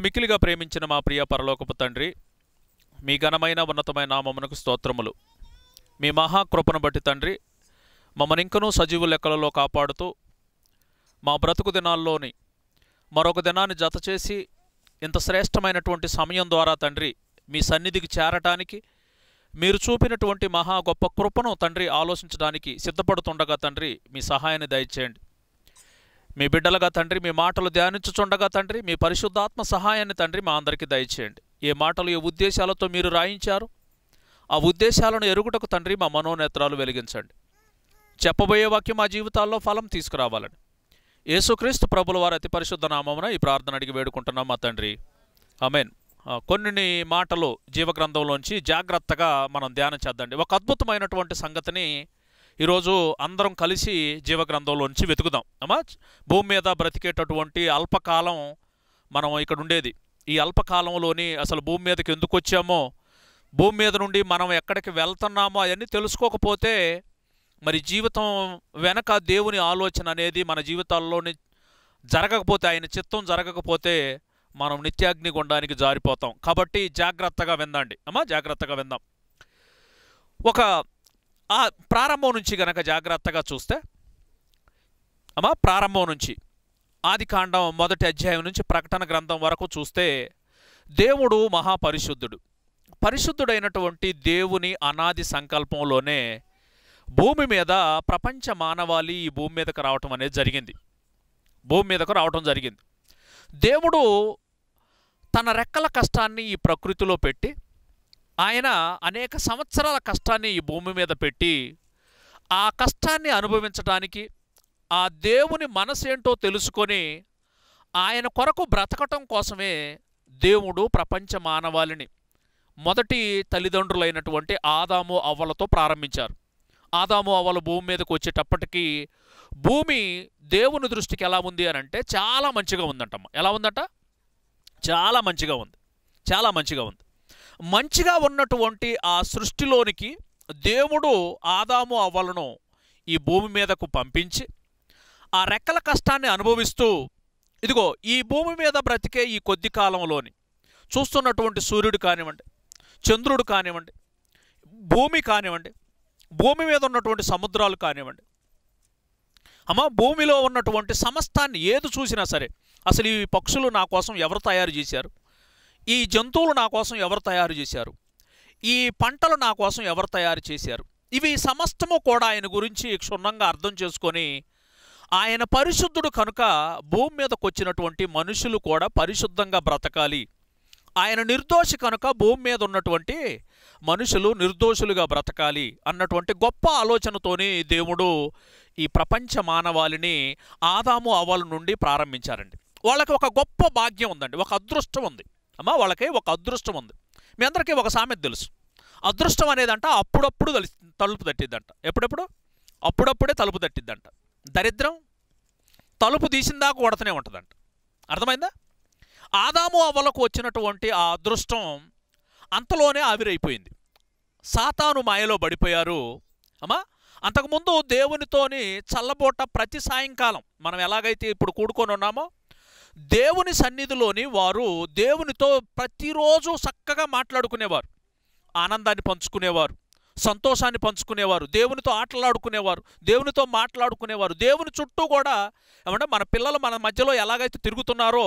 మమ్మల్ని మిక్కిలిగా ప్రేమించిన మా ప్రియ పరలోకపు తండ్రి మీ ఘనమైన ఉన్నతమైన నామమునకు స్తోత్రములు మీ మహాకృపను బట్టి తండ్రి మమ్మల్ని ఇంకనూ సజీవు లెక్కలలో కాపాడుతూ మా బ్రతుకు దినాల్లోని మరొక దినాన్ని జత చేసి ఇంత శ్రేష్టమైనటువంటి సమయం ద్వారా తండ్రి మీ సన్నిధికి చేరటానికి మీరు చూపినటువంటి మహా గొప్ప కృపను తండ్రి ఆలోచించడానికి సిద్ధపడుతుండగా తండ్రి మీ సహాయాన్ని దయచేయండి మీ బిడ్డలుగా తండ్రి మీ మాటలు ధ్యానించుచుండగా తండ్రి మీ పరిశుద్ధాత్మ సహాయాన్ని తండ్రి మా అందరికీ దయచేయండి ఏ మాటలు ఏ ఉద్దేశాలతో మీరు రాయించారు ఆ ఉద్దేశాలను ఎరుగుటకు తండ్రి మా మనోనేత్రాలు వెలిగించండి చెప్పబోయే వాక్యం మా జీవితాల్లో ఫలం తీసుకురావాలని యేసుక్రీస్తు ప్రభుల వారి అతి పరిశుద్ధ నామమున ఈ ప్రార్థన అడిగి వేడుకుంటున్నాం మా తండ్రి అమెన్ కొన్ని మాటలు జీవగ్రంథంలోంచి జాగ్రత్తగా మనం ధ్యానం చేద్దండి ఒక అద్భుతమైనటువంటి సంగతిని ఈరోజు అందరం కలిసి జీవగ్రంథంలోంచి వెతుకుదాం అమ్మా భూమి మీద బ్రతికేటటువంటి అల్పకాలం మనం ఇక్కడ ఉండేది ఈ అల్పకాలంలోని అసలు భూమి మీదకి ఎందుకు వచ్చామో భూమి మీద నుండి మనం ఎక్కడికి వెళ్తున్నామో అవన్నీ తెలుసుకోకపోతే మరి జీవితం వెనక దేవుని ఆలోచన అనేది మన జీవితాల్లోని జరగకపోతే ఆయన చిత్తం జరగకపోతే మనం నిత్యాగ్ని గుండానికి జారిపోతాం కాబట్టి జాగ్రత్తగా విందండి అమ్మా జాగ్రత్తగా విందాం ఒక ఆ ప్రారంభం నుంచి గనక జాగ్రత్తగా చూస్తే అమ్మా ప్రారంభం నుంచి ఆది కాండం మొదటి అధ్యాయం నుంచి ప్రకటన గ్రంథం వరకు చూస్తే దేవుడు మహాపరిశుద్ధుడు పరిశుద్ధుడైనటువంటి దేవుని అనాది సంకల్పంలోనే భూమి మీద ప్రపంచ మానవాళి ఈ భూమి మీదకు రావటం అనేది జరిగింది భూమి మీదకు రావటం జరిగింది దేవుడు తన రెక్కల కష్టాన్ని ఈ ప్రకృతిలో పెట్టి ఆయన అనేక సంవత్సరాల కష్టాన్ని ఈ భూమి మీద పెట్టి ఆ కష్టాన్ని అనుభవించడానికి ఆ దేవుని మనసేంటో తెలుసుకొని ఆయన కొరకు బ్రతకటం కోసమే దేవుడు ప్రపంచ మానవాళిని మొదటి తల్లిదండ్రులైనటువంటి ఆదాము అవ్వలతో ప్రారంభించారు ఆదాము అవ్వలు భూమి మీదకు వచ్చేటప్పటికీ భూమి దేవుని దృష్టికి ఎలా ఉంది అని అంటే చాలా మంచిగా ఉందంటమ్మ ఎలా ఉందట చాలా మంచిగా ఉంది చాలా మంచిగా ఉంది మంచిగా ఉన్నటువంటి ఆ సృష్టిలోనికి దేవుడు ఆదాము అవ్వలను ఈ భూమి మీదకు పంపించి ఆ రెక్కల కష్టాన్ని అనుభవిస్తూ ఇదిగో ఈ భూమి మీద బ్రతికే ఈ కొద్ది కాలంలోని చూస్తున్నటువంటి సూర్యుడు కానివ్వండి చంద్రుడు కానివ్వండి భూమి కానివ్వండి భూమి మీద ఉన్నటువంటి సముద్రాలు కానివ్వండి అమ్మ భూమిలో ఉన్నటువంటి సమస్తాన్ని ఏది చూసినా సరే అసలు ఈ పక్షులు నా కోసం ఎవరు తయారు చేశారు ఈ జంతువులు నా కోసం ఎవరు తయారు చేశారు ఈ పంటలు నా కోసం ఎవరు తయారు చేశారు ఇవి సమస్తము కూడా ఆయన గురించి క్షుణ్ణంగా అర్థం చేసుకొని ఆయన పరిశుద్ధుడు కనుక భూమి మీదకు వచ్చినటువంటి మనుషులు కూడా పరిశుద్ధంగా బ్రతకాలి ఆయన నిర్దోషి కనుక భూమి మీద ఉన్నటువంటి మనుషులు నిర్దోషులుగా బ్రతకాలి అన్నటువంటి గొప్ప ఆలోచనతోని దేవుడు ఈ ప్రపంచ మానవాళిని ఆదాము అవల నుండి ప్రారంభించారండి వాళ్ళకి ఒక గొప్ప భాగ్యం ఉందండి ఒక అదృష్టం ఉంది అమ్మ వాళ్ళకి ఒక అదృష్టం ఉంది మీ అందరికీ ఒక సామెత తెలుసు అదృష్టం అనేదంట అప్పుడప్పుడు తలి తలుపు తట్టిద్దంట ఎప్పుడెప్పుడు అప్పుడప్పుడే తలుపు తట్టిద్దంట దరిద్రం తలుపు తీసిందాక కొడతనే ఉంటుందంట అర్థమైందా ఆదాము అవ్వలకు వచ్చినటువంటి ఆ అదృష్టం అంతలోనే ఆవిరైపోయింది సాతాను మాయలో పడిపోయారు అమ్మా అంతకుముందు దేవునితోని చల్లబోట ప్రతి సాయంకాలం మనం ఎలాగైతే ఇప్పుడు కూడుకొని ఉన్నామో దేవుని సన్నిధిలోని వారు దేవునితో ప్రతిరోజు చక్కగా మాట్లాడుకునేవారు ఆనందాన్ని పంచుకునేవారు సంతోషాన్ని పంచుకునేవారు దేవునితో ఆటలాడుకునేవారు దేవునితో మాట్లాడుకునేవారు దేవుని చుట్టూ కూడా ఏమంటే మన పిల్లలు మన మధ్యలో ఎలాగైతే తిరుగుతున్నారో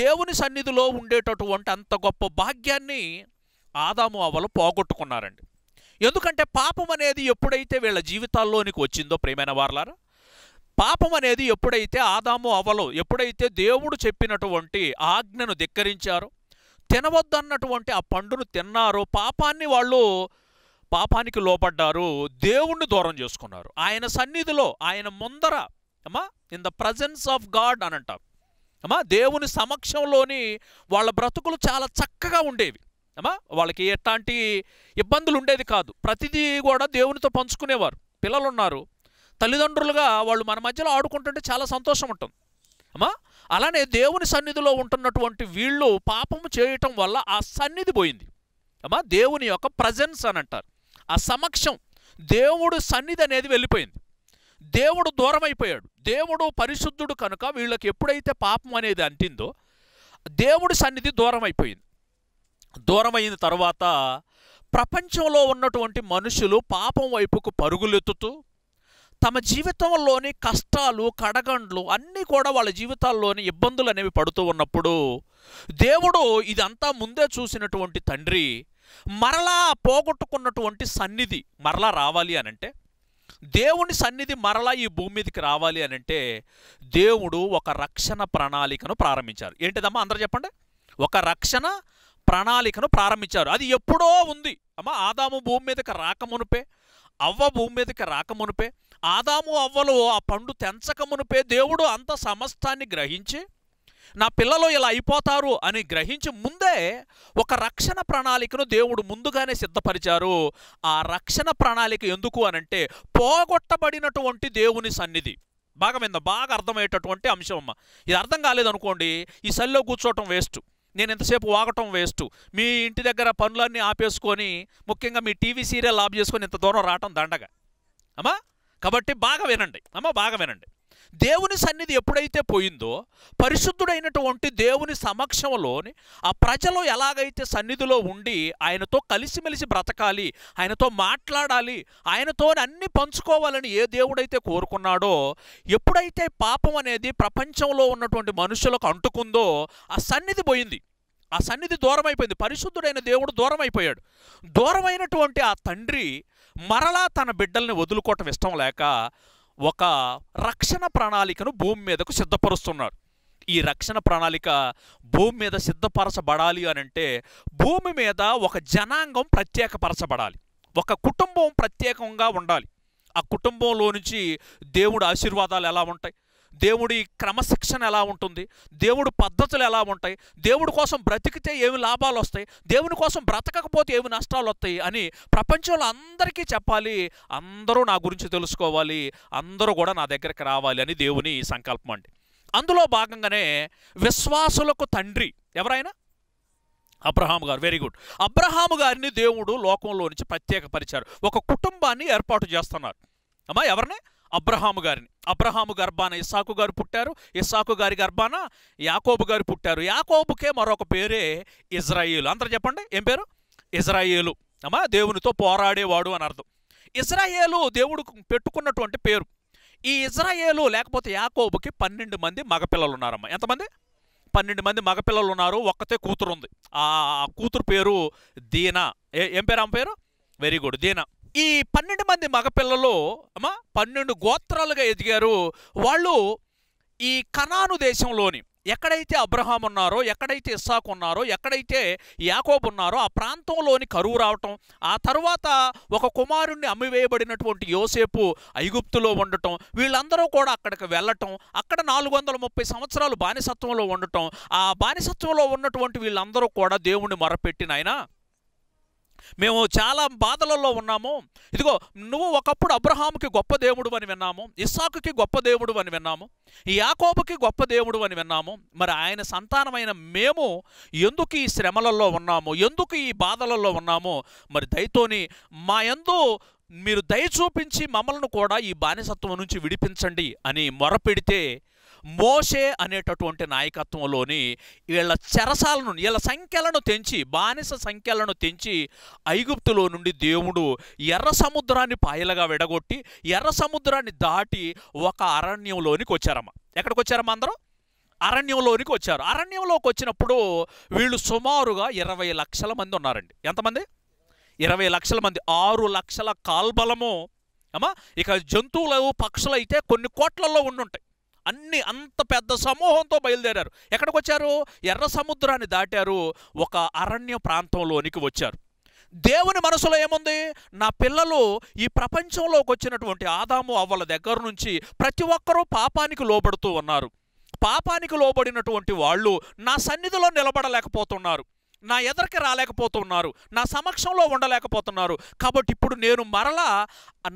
దేవుని సన్నిధిలో ఉండేటటువంటి అంత గొప్ప భాగ్యాన్ని ఆదాము అవలు పోగొట్టుకున్నారండి ఎందుకంటే పాపం అనేది ఎప్పుడైతే వీళ్ళ జీవితాల్లోనికి వచ్చిందో ప్రేమైన వారులారా పాపం అనేది ఎప్పుడైతే ఆదాము అవలో ఎప్పుడైతే దేవుడు చెప్పినటువంటి ఆజ్ఞను ధిక్కరించారో తినవద్దన్నటువంటి ఆ పండును తిన్నారో పాపాన్ని వాళ్ళు పాపానికి లోపడ్డారు దేవుణ్ణి దూరం చేసుకున్నారు ఆయన సన్నిధిలో ఆయన ముందర అమ్మా in the presence of God అని అంటారు అమ్మా దేవుని సమక్షంలోని వాళ్ళ బ్రతుకులు చాలా చక్కగా ఉండేవి అమ్మా వాళ్ళకి ఎట్లాంటి ఇబ్బందులు ఉండేది కాదు ప్రతిదీ కూడా దేవునితో పంచుకునేవారు పిల్లలున్నారు తల్లిదండ్రులుగా వాళ్ళు మన మధ్యలో ఆడుకుంటుంటే చాలా సంతోషం ఉంటుంది అమ్మా అలానే దేవుని సన్నిధిలో ఉంటున్నటువంటి వీళ్ళు పాపము చేయటం వల్ల ఆ సన్నిధి పోయింది అమ్మా దేవుని యొక్క ప్రజెన్స్ అని అంటారు ఆ సమక్షం దేవుడు సన్నిధి అనేది వెళ్ళిపోయింది దేవుడు దూరం అయిపోయాడు దేవుడు పరిశుద్ధుడు కనుక వీళ్ళకి ఎప్పుడైతే పాపం అనేది అంటిందో దేవుడి సన్నిధి దూరం అయిపోయింది దూరం అయిన తర్వాత ప్రపంచంలో ఉన్నటువంటి మనుషులు పాపం వైపుకు పరుగులెత్తుతూ తమ జీవితంలోని కష్టాలు కడగండ్లు అన్నీ కూడా వాళ్ళ జీవితాల్లోని ఇబ్బందులు అనేవి పడుతూ ఉన్నప్పుడు దేవుడు ఇదంతా ముందే చూసినటువంటి తండ్రి మరలా పోగొట్టుకున్నటువంటి సన్నిధి మరలా రావాలి అనంటే దేవుని సన్నిధి మరలా ఈ భూమి మీదకి రావాలి అనంటే దేవుడు ఒక రక్షణ ప్రణాళికను ప్రారంభించారు ఏంటిదమ్మా అందరూ చెప్పండి ఒక రక్షణ ప్రణాళికను ప్రారంభించారు అది ఎప్పుడో ఉంది అమ్మ ఆదాము భూమి మీదకి రాకమునుపే అవ్వ భూమి మీదకి రాకమునుపే ఆదాము అవ్వలు ఆ పండు తెంచకమునుపే దేవుడు అంత సమస్తాన్ని గ్రహించి నా పిల్లలు ఇలా అయిపోతారు అని గ్రహించి ముందే ఒక రక్షణ ప్రణాళికను దేవుడు ముందుగానే సిద్ధపరిచారు ఆ రక్షణ ప్రణాళిక ఎందుకు అనంటే పోగొట్టబడినటువంటి దేవుని సన్నిధి బాగా విందా బాగా అర్థమయ్యేటటువంటి అంశం అమ్మ ఇది అర్థం కాలేదనుకోండి ఈ సల్లో కూర్చోవటం వేస్ట్ నేను ఎంతసేపు వాగటం వేస్ట్ మీ ఇంటి దగ్గర పనులన్నీ ఆపేసుకొని ముఖ్యంగా మీ టీవీ సీరియల్ ఆఫ్ చేసుకొని ఇంత దూరం రావటం దండగా అమ్మా కాబట్టి బాగా వినండి అమ్మ బాగా వినండి దేవుని సన్నిధి ఎప్పుడైతే పోయిందో పరిశుద్ధుడైనటువంటి దేవుని సమక్షంలోని ఆ ప్రజలు ఎలాగైతే సన్నిధిలో ఉండి ఆయనతో కలిసిమెలిసి బ్రతకాలి ఆయనతో మాట్లాడాలి ఆయనతో అన్ని పంచుకోవాలని ఏ దేవుడైతే కోరుకున్నాడో ఎప్పుడైతే పాపం అనేది ప్రపంచంలో ఉన్నటువంటి మనుషులకు అంటుకుందో ఆ సన్నిధి పోయింది ఆ సన్నిధి దూరమైపోయింది పరిశుద్ధుడైన దేవుడు దూరమైపోయాడు దూరమైనటువంటి ఆ తండ్రి మరలా తన బిడ్డల్ని వదులుకోవటం ఇష్టం లేక ఒక రక్షణ ప్రణాళికను భూమి మీదకు సిద్ధపరుస్తున్నారు ఈ రక్షణ ప్రణాళిక భూమి మీద సిద్ధపరచబడాలి అని అంటే భూమి మీద ఒక జనాంగం ప్రత్యేకపరచబడాలి ఒక కుటుంబం ప్రత్యేకంగా ఉండాలి ఆ కుటుంబంలో నుంచి దేవుడు ఆశీర్వాదాలు ఎలా ఉంటాయి దేవుడి క్రమశిక్షణ ఎలా ఉంటుంది దేవుడు పద్ధతులు ఎలా ఉంటాయి దేవుడి కోసం బ్రతికితే ఏమి లాభాలు వస్తాయి దేవుని కోసం బ్రతకకపోతే ఏమి నష్టాలు వస్తాయి అని ప్రపంచంలో అందరికీ చెప్పాలి అందరూ నా గురించి తెలుసుకోవాలి అందరూ కూడా నా దగ్గరికి రావాలి అని దేవుని సంకల్పం అండి అందులో భాగంగానే విశ్వాసులకు తండ్రి ఎవరైనా అబ్రహాం గారు వెరీ గుడ్ అబ్రహాము గారిని దేవుడు లోకంలో నుంచి ప్రత్యేకపరిచారు ఒక కుటుంబాన్ని ఏర్పాటు చేస్తున్నారు అమ్మా ఎవరిని అబ్రహాము గారిని అబ్రహాము గర్భాన ఇస్సాకు గారు పుట్టారు ఇస్సాకు గారి గర్భాన యాకోబు గారు పుట్టారు యాకోబుకే మరొక పేరే ఇజ్రాయిలు అందరు చెప్పండి ఏం పేరు ఇజ్రాయేలు అమ్మా దేవునితో పోరాడేవాడు అని అర్థం ఇజ్రాయేలు దేవుడు పెట్టుకున్నటువంటి పేరు ఈ ఇజ్రాయేలు లేకపోతే యాకోబుకి పన్నెండు మంది మగపిల్లలు ఉన్నారమ్మా ఎంతమంది పన్నెండు మంది మగపిల్లలు ఉన్నారు ఒక్కతే కూతురు ఉంది ఆ కూతురు పేరు దీనా ఏం పేరు ఆమె పేరు వెరీ గుడ్ దీనా ఈ పన్నెండు మంది మగపిల్లలు అమ్మా పన్నెండు గోత్రాలుగా ఎదిగారు వాళ్ళు ఈ కనాను దేశంలోని ఎక్కడైతే అబ్రహాం ఉన్నారో ఎక్కడైతే ఇస్సాకు ఉన్నారో ఎక్కడైతే యాకోబు ఉన్నారో ఆ ప్రాంతంలోని కరువు రావటం ఆ తర్వాత ఒక కుమారుణ్ణి అమ్మివేయబడినటువంటి యోసేపు ఐగుప్తులో ఉండటం వీళ్ళందరూ కూడా అక్కడికి వెళ్ళటం అక్కడ నాలుగు ముప్పై సంవత్సరాలు బానిసత్వంలో ఉండటం ఆ బానిసత్వంలో ఉన్నటువంటి వీళ్ళందరూ కూడా దేవుణ్ణి మొరపెట్టినాయన మేము చాలా బాధలలో ఉన్నాము ఇదిగో నువ్వు ఒకప్పుడు అబ్రహాముకి గొప్ప దేవుడు అని విన్నాము ఇస్సాకుకి గొప్ప దేవుడు అని విన్నాము యాకోబుకి గొప్ప దేవుడు అని విన్నాము మరి ఆయన సంతానమైన మేము ఎందుకు ఈ శ్రమలలో ఉన్నాము ఎందుకు ఈ బాధలలో ఉన్నాము మరి దయతోని మా ఎందు మీరు దయ చూపించి మమ్మల్ని కూడా ఈ బానిసత్వం నుంచి విడిపించండి అని మొరపెడితే మోషే అనేటటువంటి నాయకత్వంలోని వీళ్ళ చెరసాలను వీళ్ళ సంఖ్యలను తెంచి బానిస సంఖ్యలను తెంచి ఐగుప్తులో నుండి దేవుడు ఎర్ర సముద్రాన్ని పాయలుగా విడగొట్టి ఎర్ర సముద్రాన్ని దాటి ఒక అరణ్యంలోనికి వచ్చారమ్మ ఎక్కడికి వచ్చారమ్మా అందరూ అరణ్యంలోనికి వచ్చారు అరణ్యంలోకి వచ్చినప్పుడు వీళ్ళు సుమారుగా ఇరవై లక్షల మంది ఉన్నారండి ఎంతమంది ఇరవై లక్షల మంది ఆరు లక్షల కాల్బలము అమ్మా ఇక జంతువులు పక్షులు అయితే కొన్ని కోట్లలో ఉండుంటాయి అన్ని అంత పెద్ద సమూహంతో బయలుదేరారు ఎక్కడికి వచ్చారు ఎర్ర సముద్రాన్ని దాటారు ఒక అరణ్య ప్రాంతంలోనికి వచ్చారు దేవుని మనసులో ఏముంది నా పిల్లలు ఈ ప్రపంచంలోకి వచ్చినటువంటి ఆదాము అవ్వల దగ్గర నుంచి ప్రతి ఒక్కరూ పాపానికి లోబడుతూ ఉన్నారు పాపానికి లోబడినటువంటి వాళ్ళు నా సన్నిధిలో నిలబడలేకపోతున్నారు నా ఎదరికి రాలేకపోతున్నారు నా సమక్షంలో ఉండలేకపోతున్నారు కాబట్టి ఇప్పుడు నేను మరలా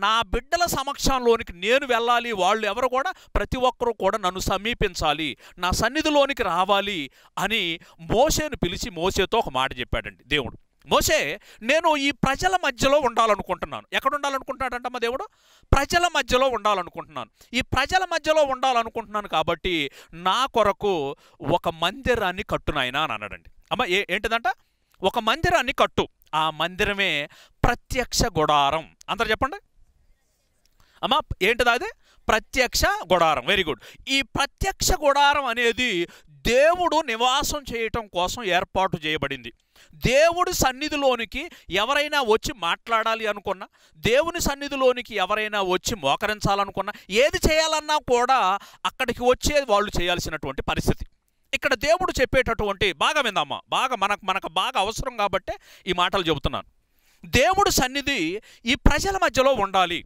నా బిడ్డల సమక్షంలోనికి నేను వెళ్ళాలి వాళ్ళు ఎవరు కూడా ప్రతి ఒక్కరూ కూడా నన్ను సమీపించాలి నా సన్నిధిలోనికి రావాలి అని మోసేను పిలిచి మోసేతో ఒక మాట చెప్పాడండి దేవుడు మోసే నేను ఈ ప్రజల మధ్యలో ఉండాలనుకుంటున్నాను ఎక్కడ ఉండాలనుకుంటున్నాడంట మా దేవుడు ప్రజల మధ్యలో ఉండాలనుకుంటున్నాను ఈ ప్రజల మధ్యలో ఉండాలనుకుంటున్నాను కాబట్టి నా కొరకు ఒక మందిరాన్ని కట్టునాయన అని అన్నాడండి అమ్మ ఏ ఏంటిదంట ఒక మందిరాన్ని కట్టు ఆ మందిరమే ప్రత్యక్ష గుడారం అందరు చెప్పండి అమ్మ ఏంటిది అది ప్రత్యక్ష గుడారం వెరీ గుడ్ ఈ ప్రత్యక్ష గుడారం అనేది దేవుడు నివాసం చేయటం కోసం ఏర్పాటు చేయబడింది దేవుడి సన్నిధిలోనికి ఎవరైనా వచ్చి మాట్లాడాలి అనుకున్నా దేవుని సన్నిధిలోనికి ఎవరైనా వచ్చి మోకరించాలనుకున్నా ఏది చేయాలన్నా కూడా అక్కడికి వచ్చే వాళ్ళు చేయాల్సినటువంటి పరిస్థితి ఇక్కడ దేవుడు చెప్పేటటువంటి బాగా విందమ్మా బాగా మనకు మనకు బాగా అవసరం కాబట్టే ఈ మాటలు చెబుతున్నాను దేవుడు సన్నిధి ఈ ప్రజల మధ్యలో ఉండాలి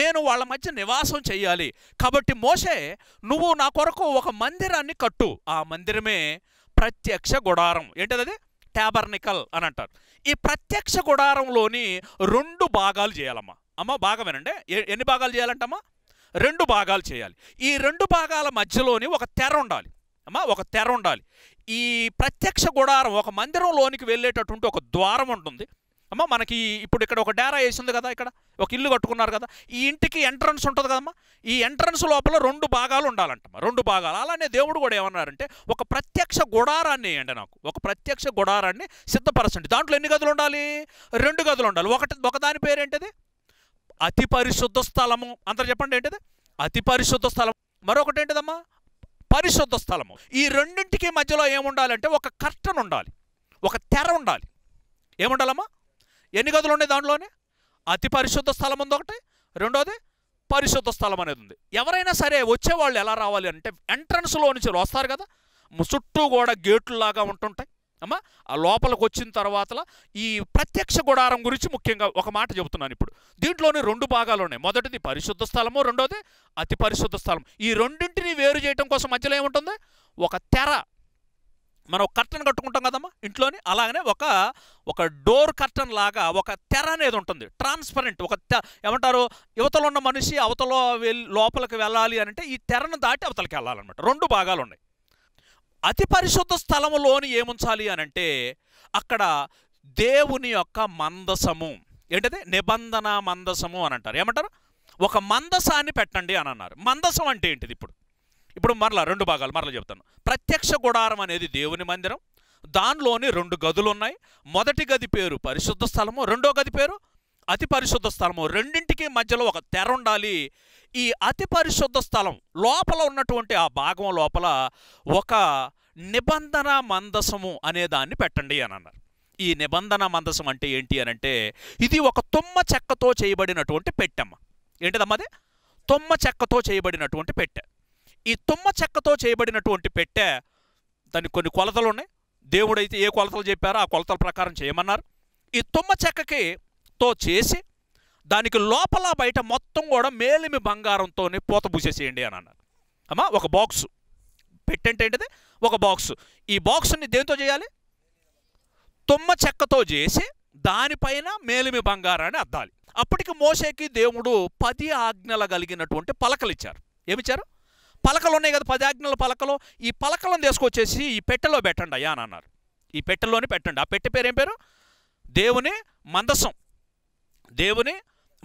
నేను వాళ్ళ మధ్య నివాసం చేయాలి కాబట్టి మోసే నువ్వు నా కొరకు ఒక మందిరాన్ని కట్టు ఆ మందిరమే ప్రత్యక్ష గుడారం ఏంటది అది ట్యాబర్నికల్ అని అంటారు ఈ ప్రత్యక్ష గుడారంలోని రెండు భాగాలు చేయాలమ్మా అమ్మ బాగా వినండి ఎన్ని భాగాలు చేయాలంటమ్మా రెండు భాగాలు చేయాలి ఈ రెండు భాగాల మధ్యలోని ఒక తెర ఉండాలి అమ్మా ఒక తెర ఉండాలి ఈ ప్రత్యక్ష గుడారం ఒక మందిరంలోనికి వెళ్ళేటటువంటి ఒక ద్వారం ఉంటుంది అమ్మ మనకి ఇప్పుడు ఇక్కడ ఒక డేరా వేసింది కదా ఇక్కడ ఒక ఇల్లు కట్టుకున్నారు కదా ఈ ఇంటికి ఎంట్రన్స్ ఉంటుంది కదమ్మా ఈ ఎంట్రన్స్ లోపల రెండు భాగాలు ఉండాలంట రెండు భాగాలు అలానే దేవుడు కూడా ఏమన్నారంటే ఒక ప్రత్యక్ష గుడారాన్ని వేయండి నాకు ఒక ప్రత్యక్ష గుడారాన్ని సిద్ధపరచండి దాంట్లో ఎన్ని గదులు ఉండాలి రెండు గదులు ఉండాలి ఒకటి ఒకదాని పేరు ఏంటిది అతి పరిశుద్ధ స్థలము అంతా చెప్పండి ఏంటిది అతి పరిశుద్ధ స్థలం మరొకటి ఏంటిదమ్మా పరిశుద్ధ స్థలము ఈ రెండింటికి మధ్యలో ఏముండాలంటే ఒక కర్టన్ ఉండాలి ఒక తెర ఉండాలి ఏముండాలమ్మా ఎన్ని గదులు ఉన్నాయి దాంట్లోనే అతి పరిశుద్ధ స్థలం ఉంది ఒకటి రెండోది పరిశుద్ధ స్థలం అనేది ఉంది ఎవరైనా సరే వచ్చేవాళ్ళు ఎలా రావాలి అంటే ఎంట్రన్స్లో నుంచి వస్తారు కదా చుట్టూ కూడా గేట్లు లాగా ఉంటుంటాయి అమ్మా ఆ లోపలికి వచ్చిన తర్వాత ఈ ప్రత్యక్ష గుడారం గురించి ముఖ్యంగా ఒక మాట చెబుతున్నాను ఇప్పుడు దీంట్లోనే రెండు భాగాలు ఉన్నాయి మొదటిది పరిశుద్ధ స్థలము రెండోది అతి పరిశుద్ధ స్థలం ఈ రెండింటిని వేరు చేయటం కోసం మధ్యలో ఏముంటుంది ఒక తెర మనం ఒక కర్టన్ కట్టుకుంటాం కదమ్మా ఇంట్లోని అలాగనే ఒక ఒక డోర్ కర్టన్ లాగా ఒక తెర అనేది ఉంటుంది ట్రాన్స్పరెంట్ ఒక ఏమంటారు యువతలో ఉన్న మనిషి అవతల లోపలికి వెళ్ళాలి అని అంటే ఈ తెరను దాటి అవతలకి వెళ్ళాలన్నమాట రెండు భాగాలు ఉన్నాయి అతి పరిశుద్ధ స్థలములోని ఏముంచాలి అని అంటే అక్కడ దేవుని యొక్క మందసము ఏంటది నిబంధన మందసము అని అంటారు ఏమంటారు ఒక మందసాన్ని పెట్టండి అని అన్నారు మందసం అంటే ఏంటిది ఇప్పుడు ఇప్పుడు మరలా రెండు భాగాలు మరలా చెప్తాను ప్రత్యక్ష గుడారం అనేది దేవుని మందిరం దానిలోని రెండు గదులు ఉన్నాయి మొదటి గది పేరు పరిశుద్ధ స్థలము రెండో గది పేరు అతి పరిశుద్ధ స్థలము రెండింటికి మధ్యలో ఒక తెర ఉండాలి ఈ అతి పరిశుద్ధ స్థలం లోపల ఉన్నటువంటి ఆ భాగం లోపల ఒక నిబంధన మందసము అనే దాన్ని పెట్టండి అని అన్నారు ఈ నిబంధన మందసం అంటే ఏంటి అని అంటే ఇది ఒక తుమ్మ చెక్కతో చేయబడినటువంటి పెట్టెమ్మ ఏంటిదమ్మది తుమ్మ చెక్కతో చేయబడినటువంటి పెట్టె ఈ తుమ్మ చెక్కతో చేయబడినటువంటి పెట్టె దానికి కొన్ని కొలతలు ఉన్నాయి దేవుడైతే ఏ కొలతలు చెప్పారో ఆ కొలతల ప్రకారం చేయమన్నారు ఈ తుమ్మ చెక్కకి తో చేసి దానికి లోపల బయట మొత్తం కూడా మేలిమి బంగారంతోనే పూత పూసేసేయండి అని అన్నారు అమ్మా ఒక బాక్సు పెట్టంటే ఏంటిది ఒక బాక్సు ఈ బాక్సుని దేంతో చేయాలి తుమ్మ చెక్కతో చేసి దానిపైన మేలిమి బంగారాన్ని అద్దాలి అప్పటికి మోసేకి దేవుడు పది ఆజ్ఞలు కలిగినటువంటి పలకలు ఇచ్చారు ఏమిచ్చారు పలకలు ఉన్నాయి కదా పది ఆజ్ఞల పలకలు ఈ పలకలను తీసుకొచ్చేసి ఈ పెట్టెలో పెట్టండి అయ్యా అని అన్నారు ఈ పెట్టెలోనే పెట్టండి ఆ పెట్టె పేరు ఏం పేరు దేవుని మందసం దేవుని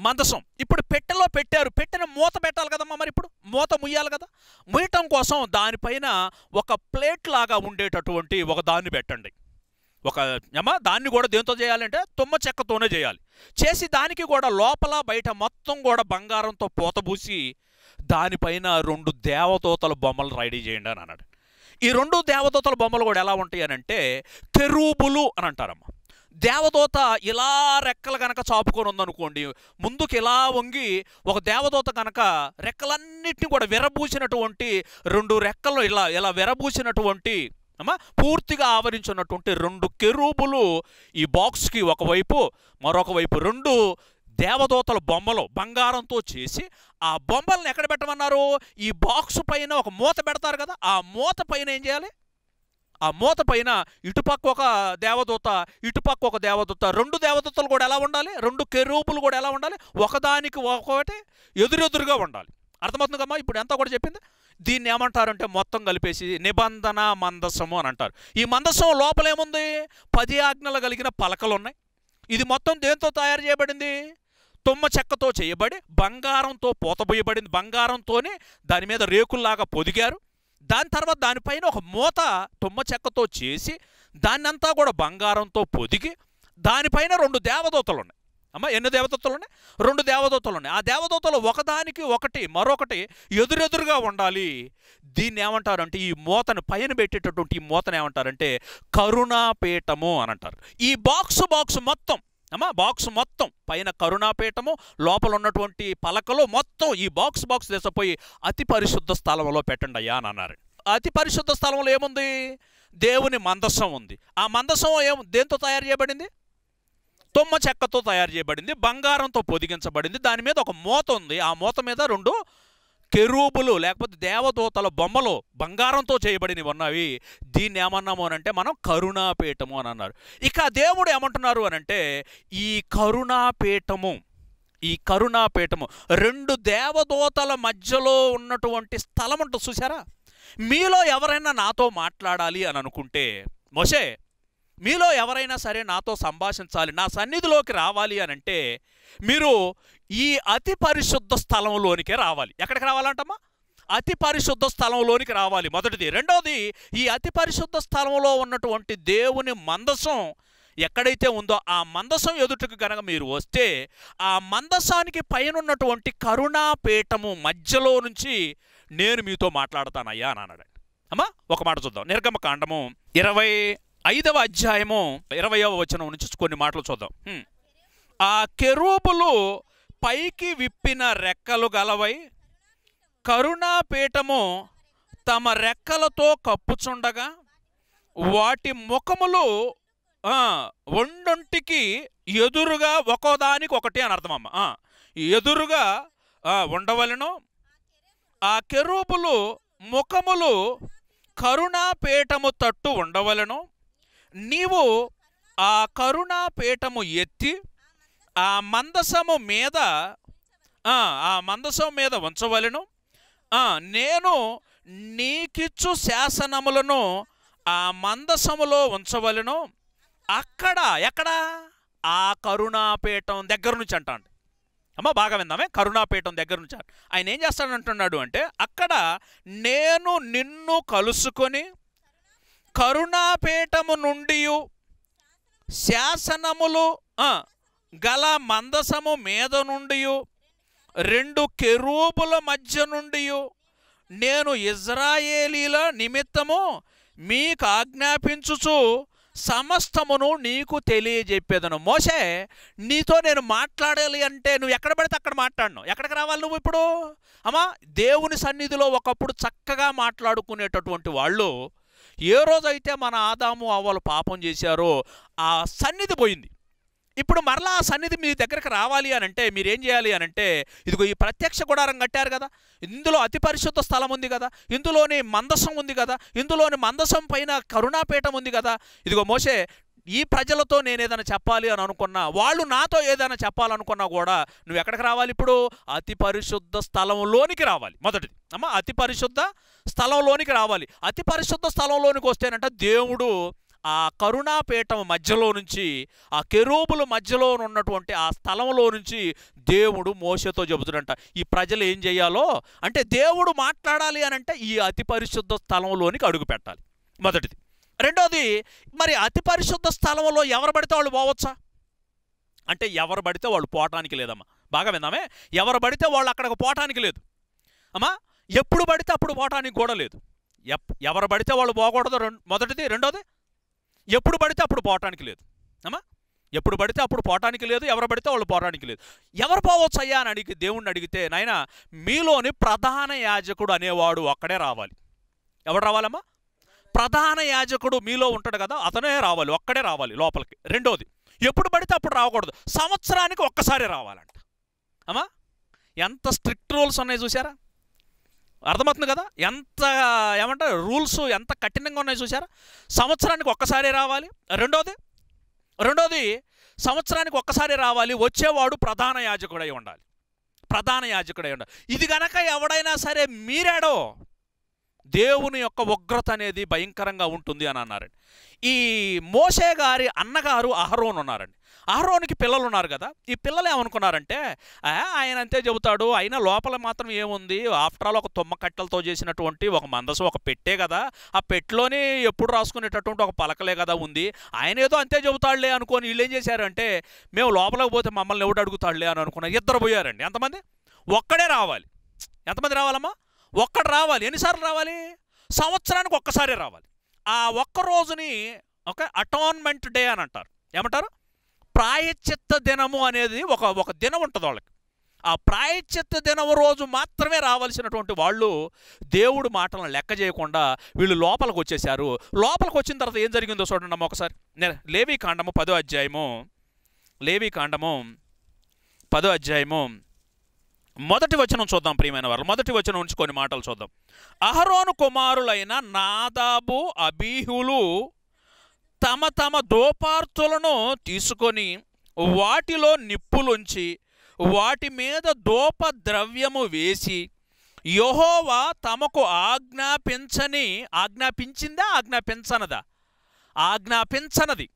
మందసం ఇప్పుడు పెట్టెలో పెట్టారు పెట్టిన మూత పెట్టాలి కదమ్మా మరి ఇప్పుడు మూత ముయ్యాలి కదా ముయ్యటం కోసం దానిపైన ఒక ప్లేట్ లాగా ఉండేటటువంటి ఒక దాన్ని పెట్టండి ఒక ఏమా దాన్ని కూడా దేంతో చేయాలంటే తుమ్మ చెక్కతోనే చేయాలి చేసి దానికి కూడా లోపల బయట మొత్తం కూడా బంగారంతో పోతబూసి దానిపైన రెండు దేవదూతల బొమ్మలు రెడీ చేయండి అని అన్నాడు ఈ రెండు దేవదూతల బొమ్మలు కూడా ఎలా ఉంటాయి అని అంటే తెరూబులు అని అంటారమ్మా దేవదూత ఇలా రెక్కలు కనుక చాపుకొని ఉందనుకోండి ముందుకు ఇలా వంగి ఒక దేవదూత కనుక రెక్కలన్నిటిని కూడా విరబూసినటువంటి రెండు రెక్కలు ఇలా ఇలా విరబూసినటువంటి అమ్మా పూర్తిగా ఆవరించున్నటువంటి రెండు కెరూబులు ఈ బాక్స్కి ఒకవైపు మరొక వైపు రెండు దేవదూతల బొమ్మలు బంగారంతో చేసి ఆ బొమ్మలను ఎక్కడ పెట్టమన్నారు ఈ బాక్స్ పైన ఒక మూత పెడతారు కదా ఆ మూత పైన ఏం చేయాలి ఆ మూత పైన ఇటుపక్క ఒక దేవదూత ఇటుపక్క ఒక దేవదూత రెండు దేవదూతలు కూడా ఎలా ఉండాలి రెండు కెరూపులు కూడా ఎలా ఉండాలి ఒకదానికి ఒకటి ఎదురెదురుగా ఉండాలి అర్థమవుతుంది కమ్మా ఇప్పుడు ఎంత కూడా చెప్పింది దీన్ని ఏమంటారంటే మొత్తం కలిపేసి నిబంధన మందసము అని అంటారు ఈ మందసం లోపలేముంది పది ఆజ్ఞలు కలిగిన పలకలు ఉన్నాయి ఇది మొత్తం దేంతో తయారు చేయబడింది తుమ్మ చెక్కతో చేయబడి బంగారంతో పోతబోయబడింది బంగారంతోనే దాని మీద రేకుల్లాగా పొదిగారు దాని తర్వాత దానిపైన ఒక మూత తుమ్మ చెక్కతో చేసి దాన్నంతా కూడా బంగారంతో పొదిగి దానిపైన రెండు దేవదూతలు ఉన్నాయి అమ్మ ఎన్ని దేవదూతలు ఉన్నాయి రెండు దేవదూతలు ఉన్నాయి ఆ దేవదూతలు ఒకదానికి ఒకటి మరొకటి ఎదురెదురుగా ఉండాలి దీన్ని ఏమంటారంటే ఈ మూతను పైన పెట్టేటటువంటి ఈ మూతను ఏమంటారంటే కరుణాపీఠము అని అంటారు ఈ బాక్స్ బాక్స్ మొత్తం అమ్మా బాక్స్ మొత్తం పైన కరుణాపీఠము లోపల ఉన్నటువంటి పలకలో మొత్తం ఈ బాక్స్ బాక్స్ తీసుకుపోయి అతి పరిశుద్ధ స్థలంలో పెట్టండి అయ్యా అని అన్నారు అతి పరిశుద్ధ స్థలంలో ఏముంది దేవుని మందసం ఉంది ఆ మందసం ఏం దేంతో తయారు చేయబడింది తుమ్మ చెక్కతో తయారు చేయబడింది బంగారంతో పొదిగించబడింది దాని మీద ఒక మూత ఉంది ఆ మూత మీద రెండు కెరూపులు లేకపోతే దేవదూతల బొమ్మలు బంగారంతో చేయబడినవి ఉన్నవి దీన్ని ఏమన్నాము అని అంటే మనం కరుణాపీఠము అని అన్నారు ఇక దేవుడు ఏమంటున్నారు అని అంటే ఈ కరుణాపీఠము ఈ కరుణాపీఠము రెండు దేవదూతల మధ్యలో ఉన్నటువంటి స్థలం ఉంటుంది చూసారా మీలో ఎవరైనా నాతో మాట్లాడాలి అని అనుకుంటే మోషే మీలో ఎవరైనా సరే నాతో సంభాషించాలి నా సన్నిధిలోకి రావాలి అని అంటే మీరు ఈ అతి పరిశుద్ధ స్థలంలోనికే రావాలి ఎక్కడికి రావాలంటమ్మా అతి పరిశుద్ధ స్థలంలోనికి రావాలి మొదటిది రెండవది ఈ అతి పరిశుద్ధ స్థలంలో ఉన్నటువంటి దేవుని మందసం ఎక్కడైతే ఉందో ఆ మందసం ఎదుటకు కనుక మీరు వస్తే ఆ మందసానికి పైనున్నటువంటి కరుణాపీఠము మధ్యలో నుంచి నేను మీతో మాట్లాడతానయ్యా అని అన్నాడు అమ్మా ఒక మాట చూద్దాం నిర్గమ కాండము ఇరవై ఐదవ అధ్యాయము ఇరవయవ వచనం నుంచి కొన్ని మాటలు చూద్దాం ఆ కెరూపులు పైకి విప్పిన రెక్కలు గలవై కరుణాపీఠము తమ రెక్కలతో కప్పుచుండగా వాటి ముఖములు వండుంటికి ఎదురుగా ఒకదానికి ఒకటి అని అర్థమమ్మ ఎదురుగా ఉండవలను ఆ కెరూపులు ముఖములు కరుణాపీఠము తట్టు ఉండవలను నీవు ఆ కరుణాపీఠము ఎత్తి ఆ మందసము మీద ఆ మందసం మీద ఉంచవలను నేను నీకిచ్చు శాసనములను ఆ మందసములో ఉంచవలను అక్కడ ఎక్కడ ఆ కరుణాపీఠం దగ్గర నుంచి అంటాడు అమ్మ బాగా విందామే కరుణాపీఠం దగ్గర నుంచి ఆయన ఏం చేస్తాడంటున్నాడు అంటే అక్కడ నేను నిన్ను కలుసుకొని కరుణాపీఠము నుండి శాసనములు గల మందసము మీద నుండి రెండు కెరూపుల మధ్య నుండి నేను ఇజ్రాయేలీల నిమిత్తము మీకు ఆజ్ఞాపించుచు సమస్తమును నీకు తెలియజెప్పేదను మోసే నీతో నేను మాట్లాడాలి అంటే నువ్వు ఎక్కడ పడితే అక్కడ మాట్లాడను ఎక్కడికి రావాలి నువ్వు ఇప్పుడు అమ్మా దేవుని సన్నిధిలో ఒకప్పుడు చక్కగా మాట్లాడుకునేటటువంటి వాళ్ళు ఏ రోజైతే మన ఆదాము అవ్వలు పాపం చేశారో ఆ సన్నిధి పోయింది ఇప్పుడు మరలా ఆ సన్నిధి మీ దగ్గరకు రావాలి అని అంటే మీరేం చేయాలి అని అంటే ఇదిగో ఈ ప్రత్యక్ష గుడారం కట్టారు కదా ఇందులో అతి పరిశుద్ధ స్థలం ఉంది కదా ఇందులోని మందసం ఉంది కదా ఇందులోని మందసం పైన కరుణాపీఠం ఉంది కదా ఇదిగో మోసే ఈ ప్రజలతో నేను ఏదైనా చెప్పాలి అని అనుకున్నా వాళ్ళు నాతో ఏదైనా చెప్పాలనుకున్నా కూడా నువ్వు ఎక్కడికి రావాలి ఇప్పుడు అతి పరిశుద్ధ స్థలంలోనికి రావాలి మొదటిది అమ్మ అతి పరిశుద్ధ స్థలంలోనికి రావాలి అతి పరిశుద్ధ స్థలంలోనికి వస్తేనంట దేవుడు ఆ కరుణాపీఠం మధ్యలో నుంచి ఆ కెరూబుల మధ్యలో ఉన్నటువంటి ఆ స్థలంలో నుంచి దేవుడు మోసతో చెబుతుడంట ఈ ప్రజలు ఏం చేయాలో అంటే దేవుడు మాట్లాడాలి అని అంటే ఈ అతి పరిశుద్ధ స్థలంలోనికి అడుగు పెట్టాలి మొదటిది రెండోది మరి అతి పరిశుద్ధ స్థలంలో ఎవరు పడితే వాళ్ళు పోవచ్చా అంటే ఎవరు పడితే వాళ్ళు పోవటానికి లేదమ్మా బాగా విందామే ఎవరు పడితే వాళ్ళు అక్కడికి పోవటానికి లేదు అమ్మా ఎప్పుడు పడితే అప్పుడు పోవటానికి కూడా లేదు ఎవరు పడితే వాళ్ళు పోకూడదు మొదటిది రెండోది ఎప్పుడు పడితే అప్పుడు పోవటానికి లేదు అమ్మా ఎప్పుడు పడితే అప్పుడు పోవటానికి లేదు ఎవరు పడితే వాళ్ళు పోవటానికి లేదు ఎవరు పోవచ్చు అయ్యా అని అడిగి దేవుణ్ణి అడిగితే నాయన మీలోని ప్రధాన యాజకుడు అనేవాడు అక్కడే రావాలి ఎవరు రావాలమ్మా ప్రధాన యాజకుడు మీలో ఉంటాడు కదా అతనే రావాలి ఒక్కడే రావాలి లోపలికి రెండోది ఎప్పుడు పడితే అప్పుడు రావకూడదు సంవత్సరానికి ఒక్కసారి రావాలంట అమ్మా ఎంత స్ట్రిక్ట్ రూల్స్ ఉన్నాయి చూసారా అర్థమవుతుంది కదా ఎంత ఏమంటారు రూల్స్ ఎంత కఠినంగా ఉన్నాయి చూసారా సంవత్సరానికి ఒక్కసారి రావాలి రెండోది రెండోది సంవత్సరానికి ఒక్కసారి రావాలి వచ్చేవాడు ప్రధాన యాజకుడై ఉండాలి ప్రధాన యాజకుడై ఉండాలి ఇది గనక ఎవడైనా సరే మీరాడో దేవుని యొక్క ఉగ్రత అనేది భయంకరంగా ఉంటుంది అని అన్నారండి ఈ మోసే గారి అన్నగారు అహరోన్ ఉన్నారండి అహరోనికి పిల్లలు ఉన్నారు కదా ఈ పిల్లలు ఏమనుకున్నారంటే ఆయన అంతే చెబుతాడు అయినా లోపల మాత్రం ఏముంది ఆఫ్టర్ ఆల్ ఒక తుమ్మ కట్టెలతో చేసినటువంటి ఒక మందసు ఒక పెట్టే కదా ఆ పెట్టులోనే ఎప్పుడు రాసుకునేటటువంటి ఒక పలకలే కదా ఉంది ఆయన ఏదో అంతే చెబుతాడులే అనుకొని వీళ్ళు ఏం చేశారంటే మేము లోపలకు పోతే మమ్మల్ని ఎవడు అడుగుతాడులే అని అనుకున్నాం ఇద్దరు పోయారండి ఎంతమంది ఒక్కడే రావాలి ఎంతమంది రావాలమ్మా ఒక్కడు రావాలి ఎన్నిసార్లు రావాలి సంవత్సరానికి ఒక్కసారే రావాలి ఆ ఒక్క రోజుని ఒక అటోన్మెంట్ డే అని అంటారు ఏమంటారు ప్రాయచిత్త దినము అనేది ఒక ఒక దినం ఉంటుంది వాళ్ళకి ఆ ప్రాయచిత్త దినం రోజు మాత్రమే రావాల్సినటువంటి వాళ్ళు దేవుడు మాటలను లెక్క చేయకుండా వీళ్ళు లోపలికి వచ్చేసారు లోపలికి వచ్చిన తర్వాత ఏం జరిగిందో చూడండి అమ్మ ఒకసారి లేవీ కాండము పదో అధ్యాయము లేవీ కాండము పదో అధ్యాయము మొదటి వచనం చూద్దాం ప్రియమైన వారు మొదటి వచనం నుంచి కొన్ని మాటలు చూద్దాం అహరోను కుమారులైన నాదాబు అబీహులు తమ తమ దోపార్తులను తీసుకొని వాటిలో నిప్పులుంచి వాటి మీద దోప ద్రవ్యము వేసి యహోవా తమకు ఆజ్ఞాపించని ఆజ్ఞాపించిందా ఆజ్ఞాపించనదా ఆజ్ఞాపించనది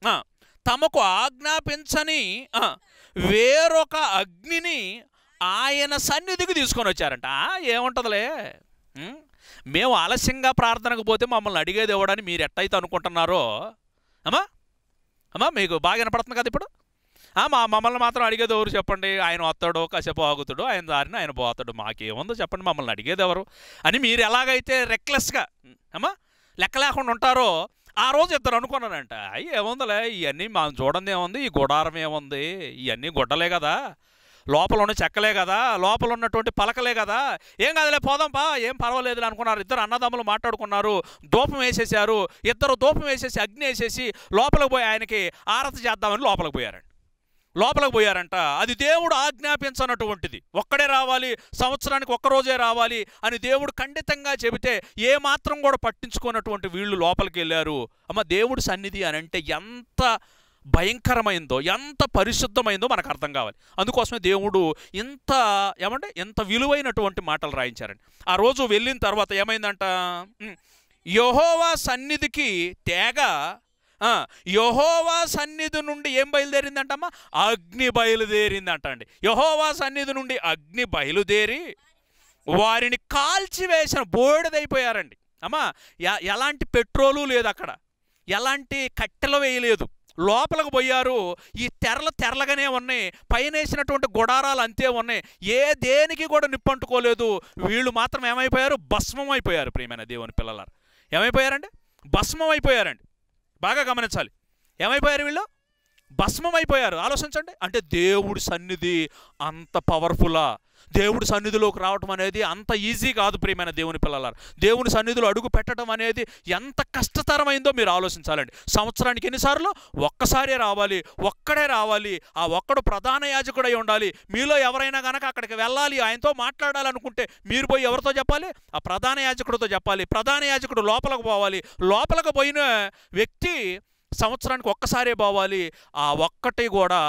తమకు ఆజ్ఞాపించని వేరొక అగ్నిని ఆయన సన్నిధికి తీసుకొని వచ్చారంట ఏముంటుందిలే మేము ఆలస్యంగా ప్రార్థనకు పోతే మమ్మల్ని అడిగేది ఇవ్వడానికి మీరు ఎట్టయితే అనుకుంటున్నారో అమ్మా అమ్మా మీకు బాగా వినపడుతుంది కదా ఇప్పుడు మా మమ్మల్ని మాత్రం అడిగేది ఎవరు చెప్పండి ఆయన వస్తాడు కాసేపు ఆగుతాడు ఆయన దారిన ఆయన పోతాడు మాకేముందో చెప్పండి మమ్మల్ని అడిగేది ఎవరు అని మీరు ఎలాగైతే రెక్లెస్గా అమ్మా లెక్క లేకుండా ఉంటారో ఆ రోజు ఇద్దరు అనుకున్నారంట అయ్యి ఇవన్నీ మనం చూడండి ఏముంది ఈ గుడారం ఏముంది ఇవన్నీ గుడ్డలే కదా లోపల ఉన్న చెక్కలే కదా లోపల ఉన్నటువంటి పలకలే కదా ఏం కదలే పోదాం పా ఏం పర్వాలేదు అనుకున్నారు ఇద్దరు అన్నదమ్ములు మాట్లాడుకున్నారు దూపం వేసేసారు ఇద్దరు దూపం వేసేసి అగ్ని వేసేసి లోపలికి పోయి ఆయనకి ఆరతి చేద్దామని లోపలికి పోయారండి లోపలికి పోయారంట అది దేవుడు ఆజ్ఞాపించనటువంటిది ఒక్కడే రావాలి సంవత్సరానికి ఒక్కరోజే రావాలి అని దేవుడు ఖండితంగా చెబితే ఏ మాత్రం కూడా పట్టించుకున్నటువంటి వీళ్ళు లోపలికి వెళ్ళారు అమ్మ దేవుడు సన్నిధి అని అంటే ఎంత భయంకరమైందో ఎంత పరిశుద్ధమైందో మనకు అర్థం కావాలి అందుకోసమే దేవుడు ఇంత ఏమంటే ఎంత విలువైనటువంటి మాటలు రాయించారండి ఆ రోజు వెళ్ళిన తర్వాత ఏమైందంట యహోవా సన్నిధికి తేగ యహోవా సన్నిధి నుండి ఏం బయలుదేరిందంటమ్మా అగ్ని బయలుదేరిందంట అండి యహోవా సన్నిధి నుండి అగ్ని బయలుదేరి వారిని కాల్చివేసిన బోడిదైపోయారండి అమ్మా ఎలాంటి పెట్రోలు లేదు అక్కడ ఎలాంటి కట్టెలు వేయలేదు లోపలకు పోయారు ఈ తెరలు తెరలగానే ఉన్నాయి పైన వేసినటువంటి గుడారాలు అంతే ఉన్నాయి ఏ దేనికి కూడా నిప్పంటుకోలేదు వీళ్ళు మాత్రం ఏమైపోయారు భస్మం అయిపోయారు ప్రియమైన దేవుని పిల్లలారు ఏమైపోయారండి భస్మం అయిపోయారండి బాగా గమనించాలి ఏమైపోయారు వీళ్ళు భస్మం అయిపోయారు ఆలోచించండి అంటే దేవుడి సన్నిధి అంత పవర్ఫుల్లా దేవుడి సన్నిధిలోకి రావటం అనేది అంత ఈజీ కాదు ప్రియమైన దేవుని పిల్లలారు దేవుని సన్నిధిలో అడుగు పెట్టడం అనేది ఎంత కష్టతరమైందో మీరు ఆలోచించాలండి సంవత్సరానికి ఎన్నిసార్లు ఒక్కసారే రావాలి ఒక్కడే రావాలి ఆ ఒక్కడు ప్రధాన యాజకుడై ఉండాలి మీలో ఎవరైనా కనుక అక్కడికి వెళ్ళాలి ఆయనతో మాట్లాడాలనుకుంటే మీరు పోయి ఎవరితో చెప్పాలి ఆ ప్రధాన యాజకుడితో చెప్పాలి ప్రధాన యాజకుడు లోపలకు పోవాలి లోపలకు పోయిన వ్యక్తి సంవత్సరానికి ఒక్కసారే బావాలి ఆ ఒక్కటి కూడా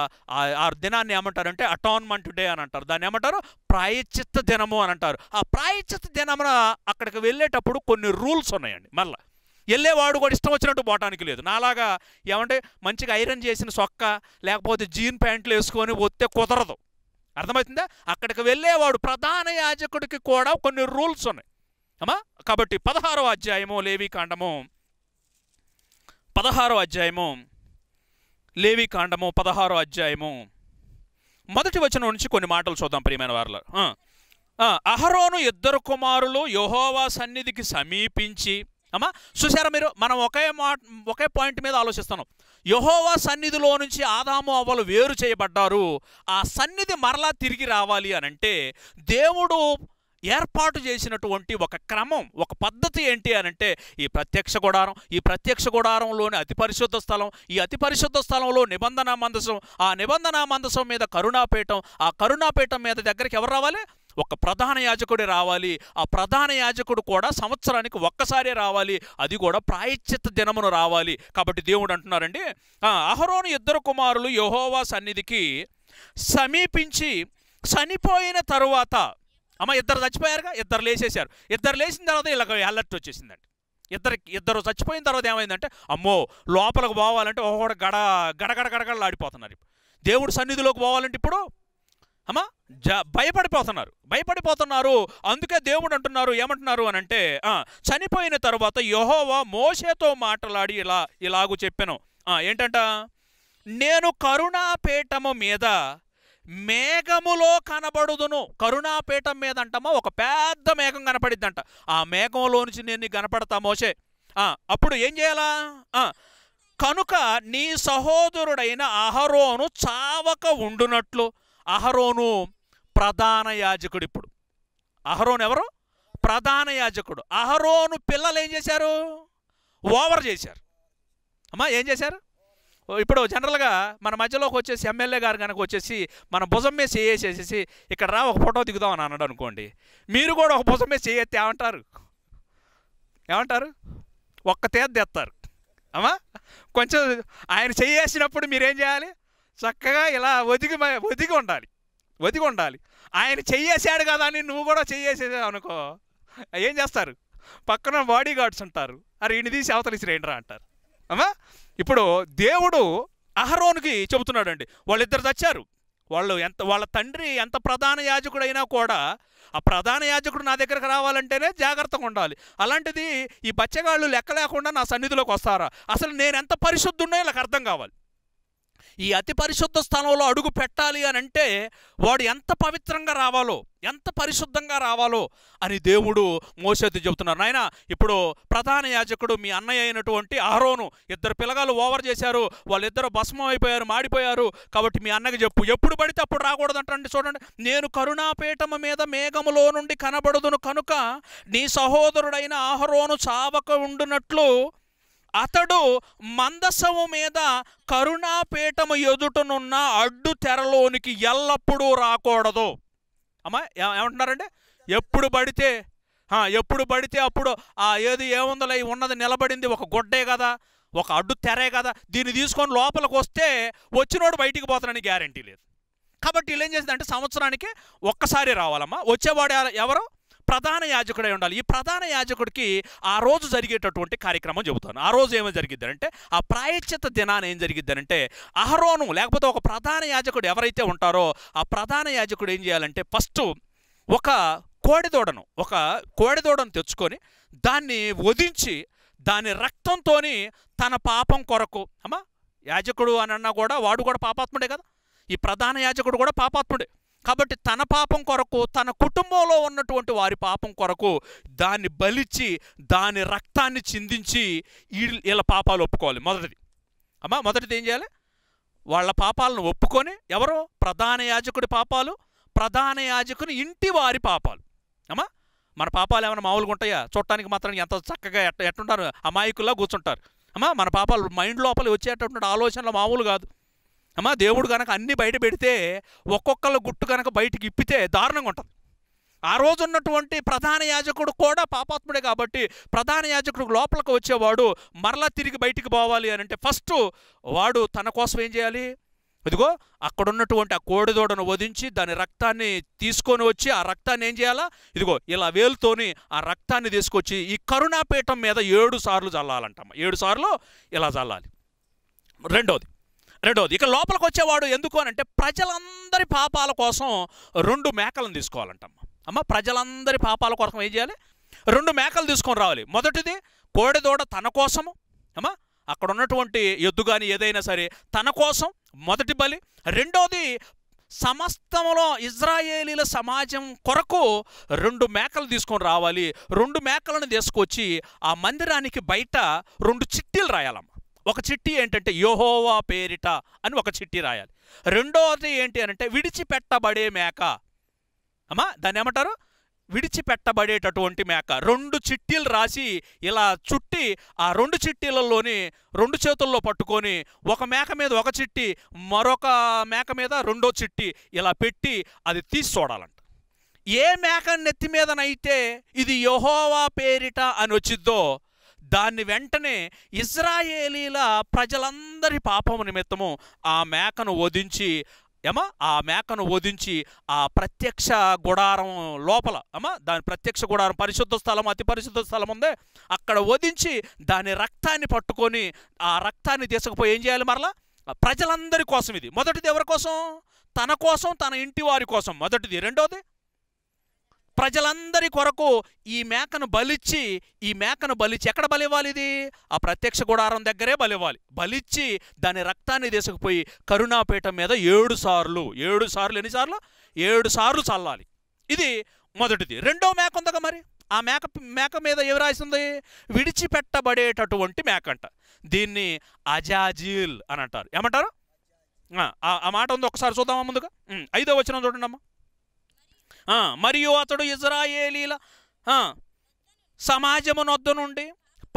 ఆ దినాన్ని ఏమంటారంటే అటోన్మెంట్ డే అని అంటారు దాన్ని ఏమంటారు ప్రాయచిత్త దినము అని అంటారు ఆ ప్రాయచిత్త దినమున అక్కడికి వెళ్ళేటప్పుడు కొన్ని రూల్స్ ఉన్నాయండి మళ్ళీ వెళ్ళేవాడు కూడా ఇష్టం వచ్చినట్టు పోవటానికి లేదు నాలాగా ఏమంటే మంచిగా ఐరన్ చేసిన సొక్క లేకపోతే జీన్ ప్యాంట్లు వేసుకొని వస్తే కుదరదు అర్థమవుతుందా అక్కడికి వెళ్ళేవాడు ప్రధాన యాజకుడికి కూడా కొన్ని రూల్స్ ఉన్నాయి అమ్మా కాబట్టి పదహారో అధ్యాయము లేవీకాండము పదహారో అధ్యాయము లేవి కాండము పదహారో అధ్యాయము మొదటి వచనం నుంచి కొన్ని మాటలు చూద్దాం ప్రియమైన వారిలో అహరోను ఇద్దరు కుమారులు యహోవా సన్నిధికి సమీపించి అమ్మా చూసారా మీరు మనం ఒకే మాట ఒకే పాయింట్ మీద ఆలోచిస్తున్నాం యహోవా సన్నిధిలో నుంచి ఆదాము అవ్వలు వేరు చేయబడ్డారు ఆ సన్నిధి మరలా తిరిగి రావాలి అని అంటే దేవుడు ఏర్పాటు చేసినటువంటి ఒక క్రమం ఒక పద్ధతి ఏంటి అని అంటే ఈ ప్రత్యక్ష గుడారం ఈ ప్రత్యక్ష గుడారంలోని అతి పరిశుద్ధ స్థలం ఈ అతి పరిశుద్ధ స్థలంలో నిబంధన మందసం ఆ నిబంధన మందసం మీద కరుణాపీఠం ఆ కరుణాపీఠం మీద దగ్గరికి ఎవరు రావాలి ఒక ప్రధాన యాజకుడి రావాలి ఆ ప్రధాన యాజకుడు కూడా సంవత్సరానికి ఒక్కసారే రావాలి అది కూడా ప్రాయశ్చిత్త దినమును రావాలి కాబట్టి దేవుడు అంటున్నారండి అహరోను ఇద్దరు కుమారులు యహోవా సన్నిధికి సమీపించి చనిపోయిన తరువాత అమ్మ ఇద్దరు చచ్చిపోయారుగా ఇద్దరు లేచేశారు ఇద్దరు లేచిన తర్వాత వీళ్ళకి అలర్ట్ వచ్చేసిందండి ఇద్దరు ఇద్దరు చచ్చిపోయిన తర్వాత ఏమైందంటే అమ్మో లోపలికి పోవాలంటే ఒకడు గడ గడగడ గడగడలు ఆడిపోతున్నారు దేవుడు సన్నిధిలోకి పోవాలంటే ఇప్పుడు అమ్మా జ భయపడిపోతున్నారు భయపడిపోతున్నారు అందుకే దేవుడు అంటున్నారు ఏమంటున్నారు అని అంటే చనిపోయిన తర్వాత యహోవా మోసేతో మాట్లాడి ఇలా ఇలాగూ చెప్పాను ఏంటంట నేను కరుణాపేటము మీద మేఘములో కనబడుదును కరుణాపీఠం మీద అంటామో ఒక పెద్ద మేఘం కనపడిద్దంట ఆ మేఘంలో నుంచి నేను కనపడతా మోసే అప్పుడు ఏం చేయాలా కనుక నీ సహోదరుడైన అహరోను చావక ఉండునట్లు అహరోను ప్రధాన యాజకుడు ఇప్పుడు అహరోను ఎవరు ప్రధాన యాజకుడు అహరోను పిల్లలు ఏం చేశారు ఓవర్ చేశారు అమ్మా ఏం చేశారు ఇప్పుడు జనరల్గా మన మధ్యలోకి వచ్చేసి ఎమ్మెల్యే గారు కనుక వచ్చేసి మన భుజం మీద చేసేసేసి ఇక్కడ రా ఒక ఫోటో దిగుదాం అని అన్నాడు అనుకోండి మీరు కూడా ఒక భుజం మీద చేయత్తే ఏమంటారు ఏమంటారు ఒక్క తెస్తారు అమ్మా కొంచెం ఆయన చేసినప్పుడు మీరేం చేయాలి చక్కగా ఇలా ఒదిగి ఒదిగి ఉండాలి ఒదిగి ఉండాలి ఆయన చెయ్యేసాడు కదా అని నువ్వు కూడా చెయ్యేసేసావు అనుకో ఏం చేస్తారు పక్కన బాడీ గార్డ్స్ ఉంటారు అరే ఈయన తీసి అవతలిసి రేండ్రా అంటారు అమ్మా ఇప్పుడు దేవుడు అహరోనికి చెబుతున్నాడండి వాళ్ళిద్దరు చచ్చారు వాళ్ళు ఎంత వాళ్ళ తండ్రి ఎంత ప్రధాన యాజకుడైనా కూడా ఆ ప్రధాన యాజకుడు నా దగ్గరకు రావాలంటేనే జాగ్రత్తగా ఉండాలి అలాంటిది ఈ బచ్చగాళ్ళు లెక్క లేకుండా నా సన్నిధిలోకి వస్తారా అసలు నేను ఎంత పరిశుద్ధున్నా వీళ్ళకి అర్థం కావాలి ఈ అతి పరిశుద్ధ స్థలంలో అడుగు పెట్టాలి అని అంటే వాడు ఎంత పవిత్రంగా రావాలో ఎంత పరిశుద్ధంగా రావాలో అని దేవుడు మోసేది చెబుతున్నారు నాయన ఇప్పుడు ప్రధాన యాజకుడు మీ అన్నయ్య అయినటువంటి ఆరోను ఇద్దరు పిల్లగాలు ఓవర్ చేశారు వాళ్ళిద్దరు భస్మం అయిపోయారు మాడిపోయారు కాబట్టి మీ అన్నకి చెప్పు ఎప్పుడు పడితే అప్పుడు అంటే చూడండి నేను కరుణాపీఠం మీద మేఘములో నుండి కనబడదును కనుక నీ సహోదరుడైన ఆహరోను చావక ఉండునట్లు అతడు మందసము మీద కరుణాపీఠము ఎదుటనున్న అడ్డు తెరలోనికి ఎల్లప్పుడూ రాకూడదు అమ్మా ఏమంటున్నారంటే ఎప్పుడు పడితే ఎప్పుడు పడితే అప్పుడు ఆ ఏది ఏముందలే ఉన్నది నిలబడింది ఒక గొడ్డే కదా ఒక అడ్డు తెరే కదా దీన్ని తీసుకొని లోపలికి వస్తే వచ్చినోడు బయటికి పోతానని గ్యారంటీ లేదు కాబట్టి వీళ్ళు ఏం చేసిందంటే సంవత్సరానికి ఒక్కసారి రావాలమ్మా వచ్చేవాడు ఎవరు ప్రధాన యాజకుడై ఉండాలి ఈ ప్రధాన యాజకుడికి ఆ రోజు జరిగేటటువంటి కార్యక్రమం చెబుతాను ఆ రోజు ఏమో జరిగిద్దనంటే ఆ ప్రాయశ్చిత దినాన్ని ఏం జరిగిద్దనంటే అహరోను లేకపోతే ఒక ప్రధాన యాజకుడు ఎవరైతే ఉంటారో ఆ ప్రధాన యాజకుడు ఏం చేయాలంటే ఫస్ట్ ఒక కోడిదూడను ఒక కోడిదూడను తెచ్చుకొని దాన్ని వధించి దాని రక్తంతో తన పాపం కొరకు అమ్మా యాజకుడు అని అన్నా కూడా వాడు కూడా పాపాత్ముడే కదా ఈ ప్రధాన యాజకుడు కూడా పాపాత్ముడే కాబట్టి తన పాపం కొరకు తన కుటుంబంలో ఉన్నటువంటి వారి పాపం కొరకు దాన్ని బలిచి దాని రక్తాన్ని చిందించి వీళ్ళ పాపాలు ఒప్పుకోవాలి మొదటిది అమ్మా మొదటిది ఏం చేయాలి వాళ్ళ పాపాలను ఒప్పుకొని ఎవరు ప్రధాన యాజకుడి పాపాలు ప్రధాన యాజకుని ఇంటి వారి పాపాలు అమ్మా మన పాపాలు ఏమైనా మామూలుగా ఉంటాయా చూడటానికి మాత్రం ఎంత చక్కగా ఎట్ ఎట్టుంటారు అమాయకుల్లా కూర్చుంటారు అమ్మా మన పాపాలు మైండ్ లోపల వచ్చేటటువంటి ఆలోచనలు మామూలు కాదు అమ్మా దేవుడు కనుక అన్ని బయట పెడితే ఒక్కొక్కళ్ళ గుట్టు కనుక బయటికి ఇప్పితే దారుణంగా ఉంటుంది ఆ రోజు ఉన్నటువంటి ప్రధాన యాజకుడు కూడా పాపాత్ముడే కాబట్టి ప్రధాన యాజకుడు లోపలికి వచ్చేవాడు మరలా తిరిగి బయటికి పోవాలి అని అంటే ఫస్ట్ వాడు తన కోసం ఏం చేయాలి ఇదిగో అక్కడ ఉన్నటువంటి ఆ కోడిదోడను వధించి దాని రక్తాన్ని తీసుకొని వచ్చి ఆ రక్తాన్ని ఏం చేయాలా ఇదిగో ఇలా వేలుతోని ఆ రక్తాన్ని తీసుకొచ్చి ఈ కరుణాపీఠం మీద ఏడు సార్లు చల్లాలంటమ్మ ఏడు సార్లు ఇలా చల్లాలి రెండవది రెండోది ఇక లోపలికి వచ్చేవాడు ఎందుకు అని అంటే ప్రజలందరి పాపాల కోసం రెండు మేకలను తీసుకోవాలంటమ్మ అమ్మ ప్రజలందరి పాపాల కోసం ఏం చేయాలి రెండు మేకలు తీసుకొని రావాలి మొదటిది కోడిదోడ తన కోసము అమ్మా అక్కడ ఉన్నటువంటి ఎద్దు కానీ ఏదైనా సరే తన కోసం మొదటి బలి రెండోది సమస్తములో ఇజ్రాయేలీల సమాజం కొరకు రెండు మేకలు తీసుకొని రావాలి రెండు మేకలను తీసుకొచ్చి ఆ మందిరానికి బయట రెండు చిట్టీలు రాయాలమ్మ ఒక చిట్టి ఏంటంటే యోహోవా పేరిట అని ఒక చిట్టి రాయాలి రెండవది ఏంటి అని అంటే విడిచిపెట్టబడే మేక అమ్మా దాన్ని ఏమంటారు విడిచిపెట్టబడేటటువంటి మేక రెండు చిట్టీలు రాసి ఇలా చుట్టి ఆ రెండు చిట్టీలలోని రెండు చేతుల్లో పట్టుకొని ఒక మేక మీద ఒక చిట్టి మరొక మేక మీద రెండో చిట్టి ఇలా పెట్టి అది తీసి చూడాలంట ఏ మేక నెత్తి మీదనైతే ఇది యహోవా పేరిట అని వచ్చిద్దో దాన్ని వెంటనే ఇజ్రాయేలీల ప్రజలందరి పాపము నిమిత్తము ఆ మేకను వధించి ఏమా ఆ మేకను వధించి ఆ ప్రత్యక్ష గుడారం లోపల అమ్మా దాని ప్రత్యక్ష గుడారం పరిశుద్ధ స్థలం అతి పరిశుద్ధ స్థలం ఉందే అక్కడ వధించి దాని రక్తాన్ని పట్టుకొని ఆ రక్తాన్ని తీసుకుపోయి ఏం చేయాలి మరలా ప్రజలందరి కోసం ఇది మొదటిది ఎవరి కోసం తన కోసం తన ఇంటి వారి కోసం మొదటిది రెండోది ప్రజలందరి కొరకు ఈ మేకను బలిచ్చి ఈ మేకను బలిచ్చి ఎక్కడ బలివ్వాలి ఇది ఆ ప్రత్యక్ష గుడారం దగ్గరే బలివ్వాలి బలిచ్చి దాని రక్తాన్ని తీసుకుపోయి కరుణాపీఠం మీద ఏడు సార్లు ఏడు సార్లు ఎన్నిసార్లు ఏడు సార్లు చల్లాలి ఇది మొదటిది రెండో మేక ఉందగా మరి ఆ మేక మేక మీద ఏమి రాసింది విడిచిపెట్టబడేటటువంటి మేక అంట దీన్ని అజాజీల్ అని అంటారు ఏమంటారు ఆ మాట ఉంది ఒకసారి చూద్దామా ముందుగా ఐదో వచ్చిన చూడండి అమ్మా మరియు అతడు ఇజ్రాయేలీల సమాజమునొద్ద నుండి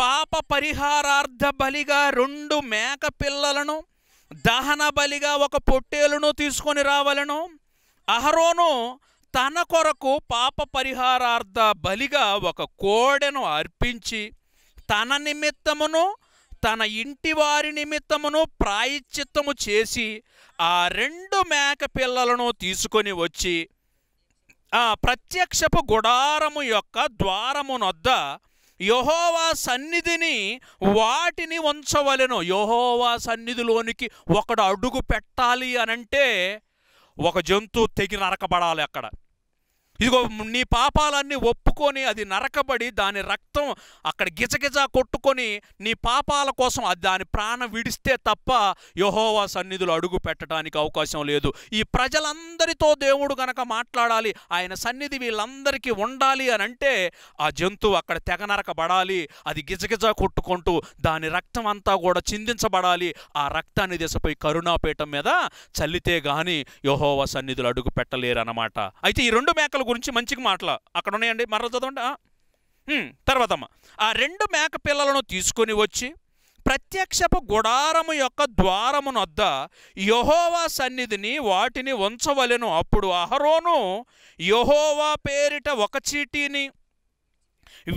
పాప పరిహారార్థ బలిగా రెండు మేక పిల్లలను దహన బలిగా ఒక పొట్టేలును తీసుకొని రావలను అహరోను తన కొరకు పాప పరిహారార్థ బలిగా ఒక కోడెను అర్పించి తన నిమిత్తమును తన ఇంటి వారి నిమిత్తమును ప్రాయశ్చిత్తము చేసి ఆ రెండు మేక పిల్లలను తీసుకొని వచ్చి ఆ ప్రత్యక్షపు గుడారము యొక్క ద్వారమునొద్ద యహోవా సన్నిధిని వాటిని ఉంచవలెను యహోవా సన్నిధిలోనికి ఒకడు అడుగు పెట్టాలి అనంటే ఒక జంతువు తెగి నరకబడాలి అక్కడ ఇదిగో నీ పాపాలన్నీ ఒప్పుకొని అది నరకబడి దాని రక్తం అక్కడ గిజగిజ కొట్టుకొని నీ పాపాల కోసం అది దాని ప్రాణం విడిస్తే తప్ప యహోవా సన్నిధులు అడుగు పెట్టడానికి అవకాశం లేదు ఈ ప్రజలందరితో దేవుడు గనక మాట్లాడాలి ఆయన సన్నిధి వీళ్ళందరికీ ఉండాలి అని అంటే ఆ జంతువు అక్కడ తెగ నరకబడాలి అది గిజగిజ కొట్టుకుంటూ దాని రక్తం అంతా కూడా చిందించబడాలి ఆ రక్తాన్ని దిశపై కరుణాపీఠం మీద చల్లితే గాని యహోవా సన్నిధులు అడుగు పెట్టలేరన్నమాట అయితే ఈ రెండు మేకలు గురించి మంచిగా మాటలు అక్కడ ఉన్నాయండి మరో చదవండి తర్వాత అమ్మ ఆ రెండు మేక పిల్లలను తీసుకొని వచ్చి ప్రత్యక్షపు గుడారము యొక్క ద్వారమునొద్ద యహోవా సన్నిధిని వాటిని ఉంచవలెను అప్పుడు అహరోను యహోవా పేరిట ఒక చీటీని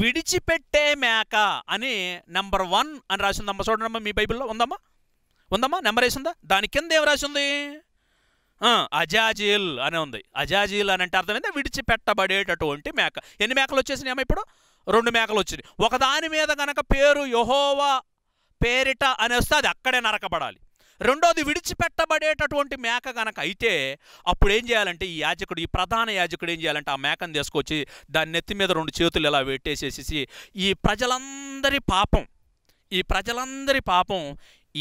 విడిచిపెట్టే మేక అని నెంబర్ వన్ అని రాసిందమ్మా చూడండి మీ బైబిల్లో ఉందమ్మా ఉందమ్మా నెంబర్ వేసిందా దాని కింద ఏం రాసింది అజాజీల్ అని ఉంది అజాజీల్ అని అంటే అర్థమైంది విడిచిపెట్టబడేటటువంటి మేక ఎన్ని మేకలు వచ్చేసినాయమ్మ ఇప్పుడు రెండు మేకలు వచ్చినాయి ఒకదాని మీద కనుక పేరు యహోవా పేరిట అని వస్తే అది అక్కడే నరకబడాలి రెండోది విడిచిపెట్టబడేటటువంటి మేక కనుక అయితే అప్పుడు ఏం చేయాలంటే ఈ యాజకుడు ఈ ప్రధాన యాజకుడు ఏం చేయాలంటే ఆ మేకను తీసుకొచ్చి దాని నెత్తి మీద రెండు చేతులు ఇలా పెట్టేసేసి ఈ ప్రజలందరి పాపం ఈ ప్రజలందరి పాపం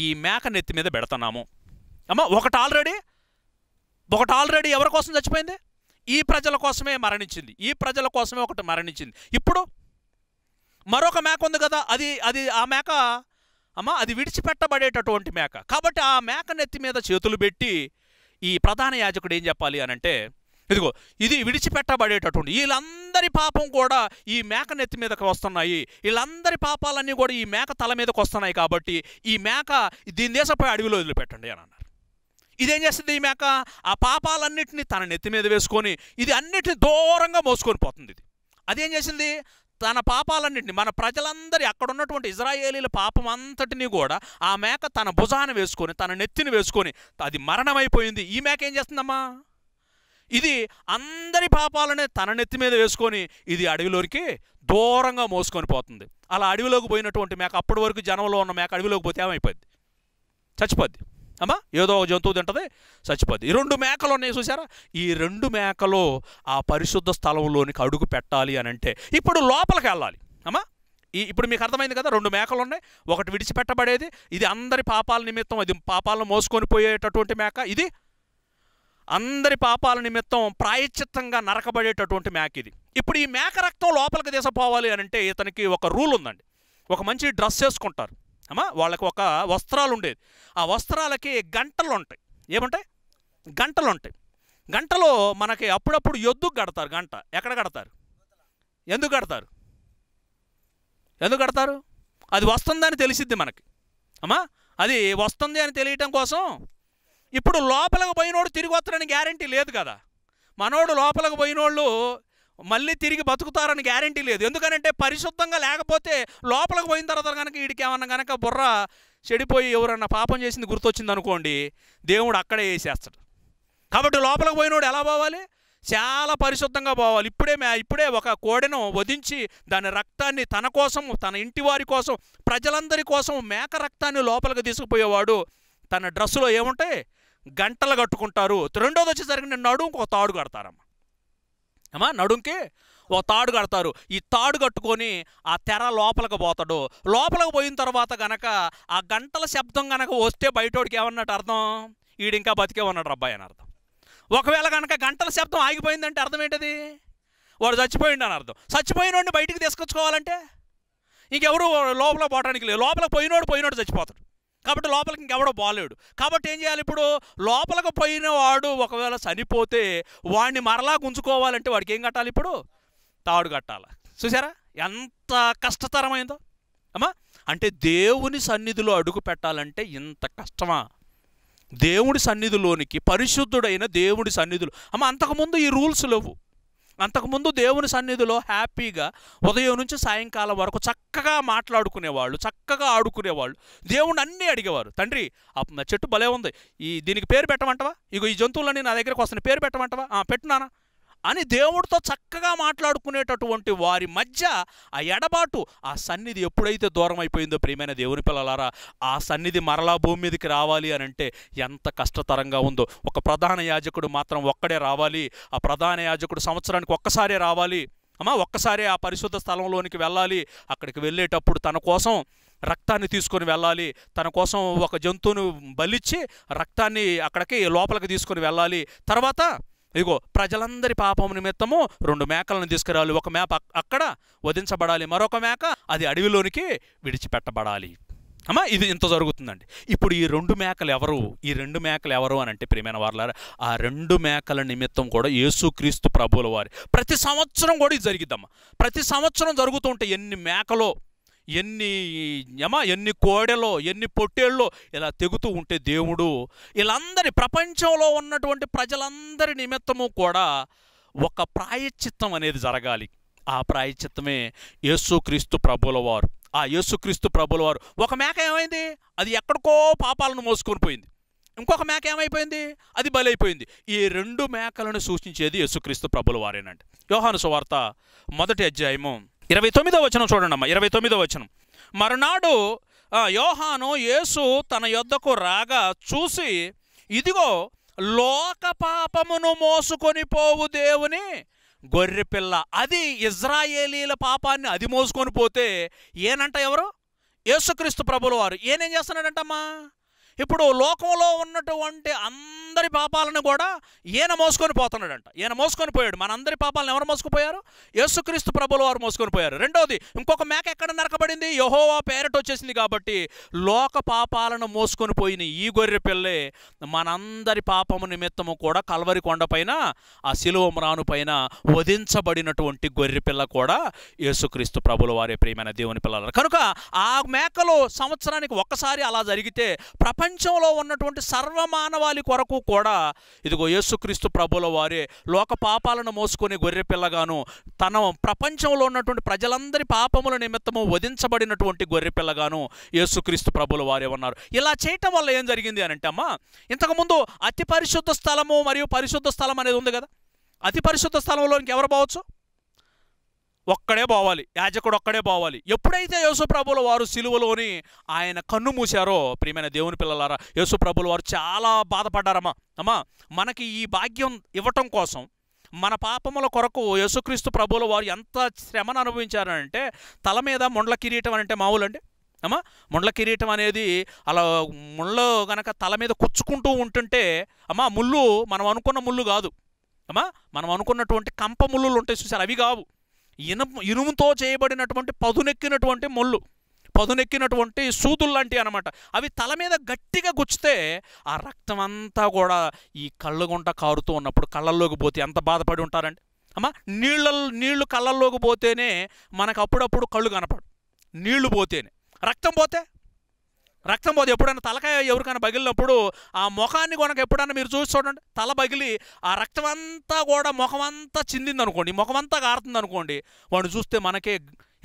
ఈ మేక నెత్తి మీద పెడుతున్నాము అమ్మ ఒకటి ఆల్రెడీ ఒకటి ఆల్రెడీ ఎవరి కోసం చచ్చిపోయింది ఈ ప్రజల కోసమే మరణించింది ఈ ప్రజల కోసమే ఒకటి మరణించింది ఇప్పుడు మరొక మేక ఉంది కదా అది అది ఆ మేక అమ్మ అది విడిచిపెట్టబడేటటువంటి మేక కాబట్టి ఆ మేక నెత్తి మీద చేతులు పెట్టి ఈ ప్రధాన యాజకుడు ఏం చెప్పాలి అని అంటే ఇదిగో ఇది విడిచిపెట్టబడేటటువంటి వీళ్ళందరి పాపం కూడా ఈ మేక నెత్తి మీదకి వస్తున్నాయి వీళ్ళందరి పాపాలన్నీ కూడా ఈ మేక తల మీదకి వస్తున్నాయి కాబట్టి ఈ మేక దీని దేశపై అడవిలో వదిలిపెట్టండి అని ఇదేం చేస్తుంది ఈ మేక ఆ పాపాలన్నింటినీ తన నెత్తి మీద వేసుకొని ఇది అన్నిటిని దూరంగా మోసుకొని పోతుంది ఇది అదేం చేసింది తన పాపాలన్నింటినీ మన ప్రజలందరి అక్కడ ఉన్నటువంటి ఇజ్రాయేలీల పాపం అంతటినీ కూడా ఆ మేక తన భుజాన వేసుకొని తన నెత్తిని వేసుకొని అది మరణమైపోయింది ఈ మేక ఏం చేస్తుందమ్మా ఇది అందరి పాపాలనే తన నెత్తి మీద వేసుకొని ఇది అడవిలోకి దూరంగా మోసుకొని పోతుంది అలా అడవిలోకి పోయినటువంటి మేక అప్పటి వరకు జనంలో ఉన్న మేక అడవిలోకి పోతే ఏమైపోద్ది చచ్చిపోద్ది అమ్మా ఏదో ఒక జంతువు తింటుంది చచ్చిపోద్ది ఈ రెండు మేకలు ఉన్నాయి చూసారా ఈ రెండు మేకలు ఆ పరిశుద్ధ స్థలంలోనికి అడుగు పెట్టాలి అని అంటే ఇప్పుడు లోపలికి వెళ్ళాలి అమ్మా ఈ ఇప్పుడు మీకు అర్థమైంది కదా రెండు మేకలు ఉన్నాయి ఒకటి విడిచిపెట్టబడేది ఇది అందరి పాపాల నిమిత్తం అది పాపాలను మోసుకొని పోయేటటువంటి మేక ఇది అందరి పాపాల నిమిత్తం ప్రాయశ్చిత్తంగా నరకబడేటటువంటి మేక ఇది ఇప్పుడు ఈ మేక రక్తం లోపలికి తీసపోవాలి అని అంటే ఇతనికి ఒక రూల్ ఉందండి ఒక మంచి డ్రెస్ వేసుకుంటారు అమ్మా వాళ్ళకి ఒక వస్త్రాలు ఉండేది ఆ వస్త్రాలకి గంటలు ఉంటాయి ఏమంటాయి గంటలు ఉంటాయి గంటలో మనకి అప్పుడప్పుడు ఎద్దుకు కడతారు గంట ఎక్కడ కడతారు ఎందుకు కడతారు ఎందుకు కడతారు అది వస్తుందని తెలిసిద్ది మనకి అమ్మా అది వస్తుంది అని తెలియటం కోసం ఇప్పుడు లోపలికి పోయినోడు తిరిగి వస్తాడని గ్యారంటీ లేదు కదా మనోడు లోపలికి పోయినోళ్ళు మళ్ళీ తిరిగి బతుకుతారని గ్యారంటీ లేదు ఎందుకనంటే పరిశుద్ధంగా లేకపోతే లోపలికి పోయిన తర్వాత కనుక వీడికి ఏమన్నా కనుక బుర్ర చెడిపోయి ఎవరన్నా పాపం చేసింది గుర్తొచ్చింది అనుకోండి దేవుడు అక్కడే వేసేస్తాడు కాబట్టి లోపలికి పోయినోడు ఎలా పోవాలి చాలా పరిశుద్ధంగా పోవాలి ఇప్పుడే ఇప్పుడే ఒక కోడెను వధించి దాని రక్తాన్ని తన కోసం తన ఇంటి వారి కోసం ప్రజలందరి కోసం మేక రక్తాన్ని లోపలికి తీసుకుపోయేవాడు తన డ్రెస్సులో ఏముంటాయి గంటలు కట్టుకుంటారు రెండోది వచ్చేసరికి నడుము ఒక తాడు కడతారమ్మ ఏమా నడుంకి ఒక తాడు కడతారు ఈ తాడు కట్టుకొని ఆ తెర లోపలికి పోతాడు లోపలికి పోయిన తర్వాత గనక ఆ గంటల శబ్దం గనక వస్తే బయటోడికి ఏమన్నట్టు అర్థం ఈడింకా బతికే ఉన్నాడు అబ్బాయి అని అర్థం ఒకవేళ కనుక గంటల శబ్దం ఆగిపోయిందంటే అర్థం ఏంటది వాడు చచ్చిపోయిండు అని అర్థం చచ్చిపోయినోడిని బయటికి తీసుకొచ్చుకోవాలంటే ఇంకెవరు లోపల పోవడానికి లేదు లోపల పోయినోడు పోయినోడు చచ్చిపోతాడు కాబట్టి లోపలికి ఇంకెవడో బాలేడు కాబట్టి ఏం చేయాలి ఇప్పుడు లోపలికి పోయిన వాడు ఒకవేళ చనిపోతే వాడిని మరలా గుంజుకోవాలంటే వాడికి ఏం కట్టాలి ఇప్పుడు తాడు కట్టాలి చూసారా ఎంత కష్టతరమైందో అమ్మా అంటే దేవుని సన్నిధిలో అడుగు పెట్టాలంటే ఇంత కష్టమా దేవుడి సన్నిధిలోనికి పరిశుద్ధుడైన దేవుడి సన్నిధులు అమ్మ అంతకుముందు ఈ రూల్స్ లేవు అంతకుముందు దేవుని సన్నిధిలో హ్యాపీగా ఉదయం నుంచి సాయంకాలం వరకు చక్కగా మాట్లాడుకునేవాళ్ళు చక్కగా ఆడుకునేవాళ్ళు దేవుని అన్నీ అడిగేవారు తండ్రి చెట్టు భలే ఉంది ఈ దీనికి పేరు పెట్టమంటవా ఇగో ఈ జంతువులన్నీ నా దగ్గరకు వస్తాను పేరు పెట్టమంటవా పెట్టినానా అని దేవుడితో చక్కగా మాట్లాడుకునేటటువంటి వారి మధ్య ఆ ఎడబాటు ఆ సన్నిధి ఎప్పుడైతే దూరం అయిపోయిందో ప్రియమైన దేవుని పిల్లలారా ఆ సన్నిధి మరలా భూమి మీదకి రావాలి అని అంటే ఎంత కష్టతరంగా ఉందో ఒక ప్రధాన యాజకుడు మాత్రం ఒక్కడే రావాలి ఆ ప్రధాన యాజకుడు సంవత్సరానికి ఒక్కసారే రావాలి అమ్మా ఒక్కసారే ఆ పరిశుద్ధ స్థలంలోనికి వెళ్ళాలి అక్కడికి వెళ్ళేటప్పుడు తన కోసం రక్తాన్ని తీసుకొని వెళ్ళాలి తన కోసం ఒక జంతువును బలిచ్చి రక్తాన్ని అక్కడికి లోపలికి తీసుకొని వెళ్ళాలి తర్వాత ఇదిగో ప్రజలందరి పాపం నిమిత్తము రెండు మేకలను తీసుకురావాలి ఒక మేక అక్కడ వధించబడాలి మరొక మేక అది అడవిలోనికి విడిచిపెట్టబడాలి అమ్మా ఇది ఇంత జరుగుతుందండి ఇప్పుడు ఈ రెండు మేకలు ఎవరు ఈ రెండు మేకలు ఎవరు అని అంటే ప్రియమైన వారులారా ఆ రెండు మేకల నిమిత్తం కూడా యేసుక్రీస్తు ప్రభుల వారి ప్రతి సంవత్సరం కూడా ఇది జరిగిద్దమ్మా ప్రతి సంవత్సరం జరుగుతూ ఉంటే ఎన్ని మేకలో ఎన్ని యమ ఎన్ని కోడెలో ఎన్ని పొట్టేళ్ళో ఇలా తెగుతూ ఉంటే దేవుడు వీళ్ళందరి ప్రపంచంలో ఉన్నటువంటి ప్రజలందరి నిమిత్తము కూడా ఒక ప్రాయశ్చిత్తం అనేది జరగాలి ఆ ప్రాయశ్చిత్తమే యేసుక్రీస్తు ప్రభుల వారు ఆ యేసుక్రీస్తు ప్రభుల వారు ఒక మేక ఏమైంది అది ఎక్కడికో పాపాలను మోసుకొని పోయింది ఇంకొక మేక ఏమైపోయింది అది బలైపోయింది ఈ రెండు మేకలను సూచించేది యేసుక్రీస్తు ప్రభుల వారేనండి యోహాను సువార్త మొదటి అధ్యాయము ఇరవై తొమ్మిదో వచనం చూడండి ఇరవై తొమ్మిదో వచనం మరునాడు యోహాను యేసు తన యొద్దకు రాగా చూసి ఇదిగో లోక పాపమును మోసుకొని పోవు దేవుని గొర్రెపిల్ల అది ఇజ్రాయేలీల పాపాన్ని అది మోసుకొని పోతే ఏనంట ఎవరు యేసుక్రీస్తు ప్రభుల వారు ఏనేం చేస్తున్నాడంటమ్మా ఇప్పుడు లోకంలో ఉన్నటువంటి అందరి పాపాలను కూడా ఈయన మోసుకొని పోతున్నాడంట ఈయన మోసుకొని పోయాడు మనందరి పాపాలను ఎవరు మోసుకుపోయారు యేసుక్రీస్తు ప్రభుల వారు మోసుకొని పోయారు రెండవది ఇంకొక మేక ఎక్కడ నరకబడింది యహోవా పేరెట్ వచ్చేసింది కాబట్టి లోక పాపాలను మోసుకొని పోయిన ఈ గొర్రె పిల్లే మనందరి పాపము నిమిత్తము కూడా కల్వరి కొండపైన ఆ శిలువ పైన వధించబడినటువంటి గొర్రె పిల్ల కూడా యేసుక్రీస్తు ప్రభుల వారే ప్రియమైన దేవుని పిల్లలు కనుక ఆ మేకలో సంవత్సరానికి ఒక్కసారి అలా జరిగితే ప్రపంచ ప్రపంచంలో ఉన్నటువంటి సర్వమానవాళి కొరకు కూడా ఇదిగో యేసుక్రీస్తు ప్రభుల వారే లోక పాపాలను మోసుకునే గొర్రె పిల్లగాను తన ప్రపంచంలో ఉన్నటువంటి ప్రజలందరి పాపముల నిమిత్తము వధించబడినటువంటి గొర్రె పిల్లగాను యేసుక్రీస్తు ప్రభుల వారే ఉన్నారు ఇలా చేయటం వల్ల ఏం జరిగింది అని అంటే అమ్మా ఇంతకుముందు అతి పరిశుద్ధ స్థలము మరియు పరిశుద్ధ స్థలం అనేది ఉంది కదా అతి పరిశుద్ధ స్థలంలోనికి ఎవరు పోవచ్చు ఒక్కడే పోవాలి యాజకుడు ఒక్కడే పోవాలి ఎప్పుడైతే యేసుప్రభుల వారు సిలువలోని ఆయన కన్ను మూశారో ప్రియమైన దేవుని పిల్లలారా యేసుప్రభుల వారు చాలా బాధపడ్డారమ్మా అమ్మా మనకి ఈ భాగ్యం ఇవ్వటం కోసం మన పాపముల కొరకు యేసుక్రీస్తు ప్రభువుల వారు ఎంత శ్రమను అనుభవించారంటే తల మీద ముండ్ల కిరీటం అంటే మామూలు అండి అమ్మా ముండ్ల కిరీటం అనేది అలా ముళ్ళు గనక తల మీద కుచ్చుకుంటూ ఉంటుంటే అమ్మా ముళ్ళు మనం అనుకున్న ముళ్ళు కాదు అమ్మా మనం అనుకున్నటువంటి కంప ముళ్ళు ఉంటాయి చూసారు అవి కావు ఇనుము ఇనుముతో చేయబడినటువంటి పదునెక్కినటువంటి మొల్లు పదునెక్కినటువంటి సూదులు లాంటివి అనమాట అవి తల మీద గట్టిగా గుచ్చితే ఆ రక్తం అంతా కూడా ఈ గుంట కారుతూ ఉన్నప్పుడు కళ్ళల్లోకి పోతే ఎంత బాధపడి ఉంటారండి అమ్మ నీళ్ళ నీళ్లు కళ్ళల్లోకి పోతేనే మనకు అప్పుడప్పుడు కళ్ళు కనపడు నీళ్లు పోతేనే రక్తం పోతే రక్తం పోదు ఎప్పుడైనా తలకాయ ఎవరికైనా పగిలినప్పుడు ఆ ముఖాన్ని కొనక ఎప్పుడైనా మీరు చూసి చూడండి తల పగిలి ఆ రక్తం అంతా కూడా ముఖం అంతా చిందింది అనుకోండి ముఖం అంతా గారుతుంది అనుకోండి వాడిని చూస్తే మనకే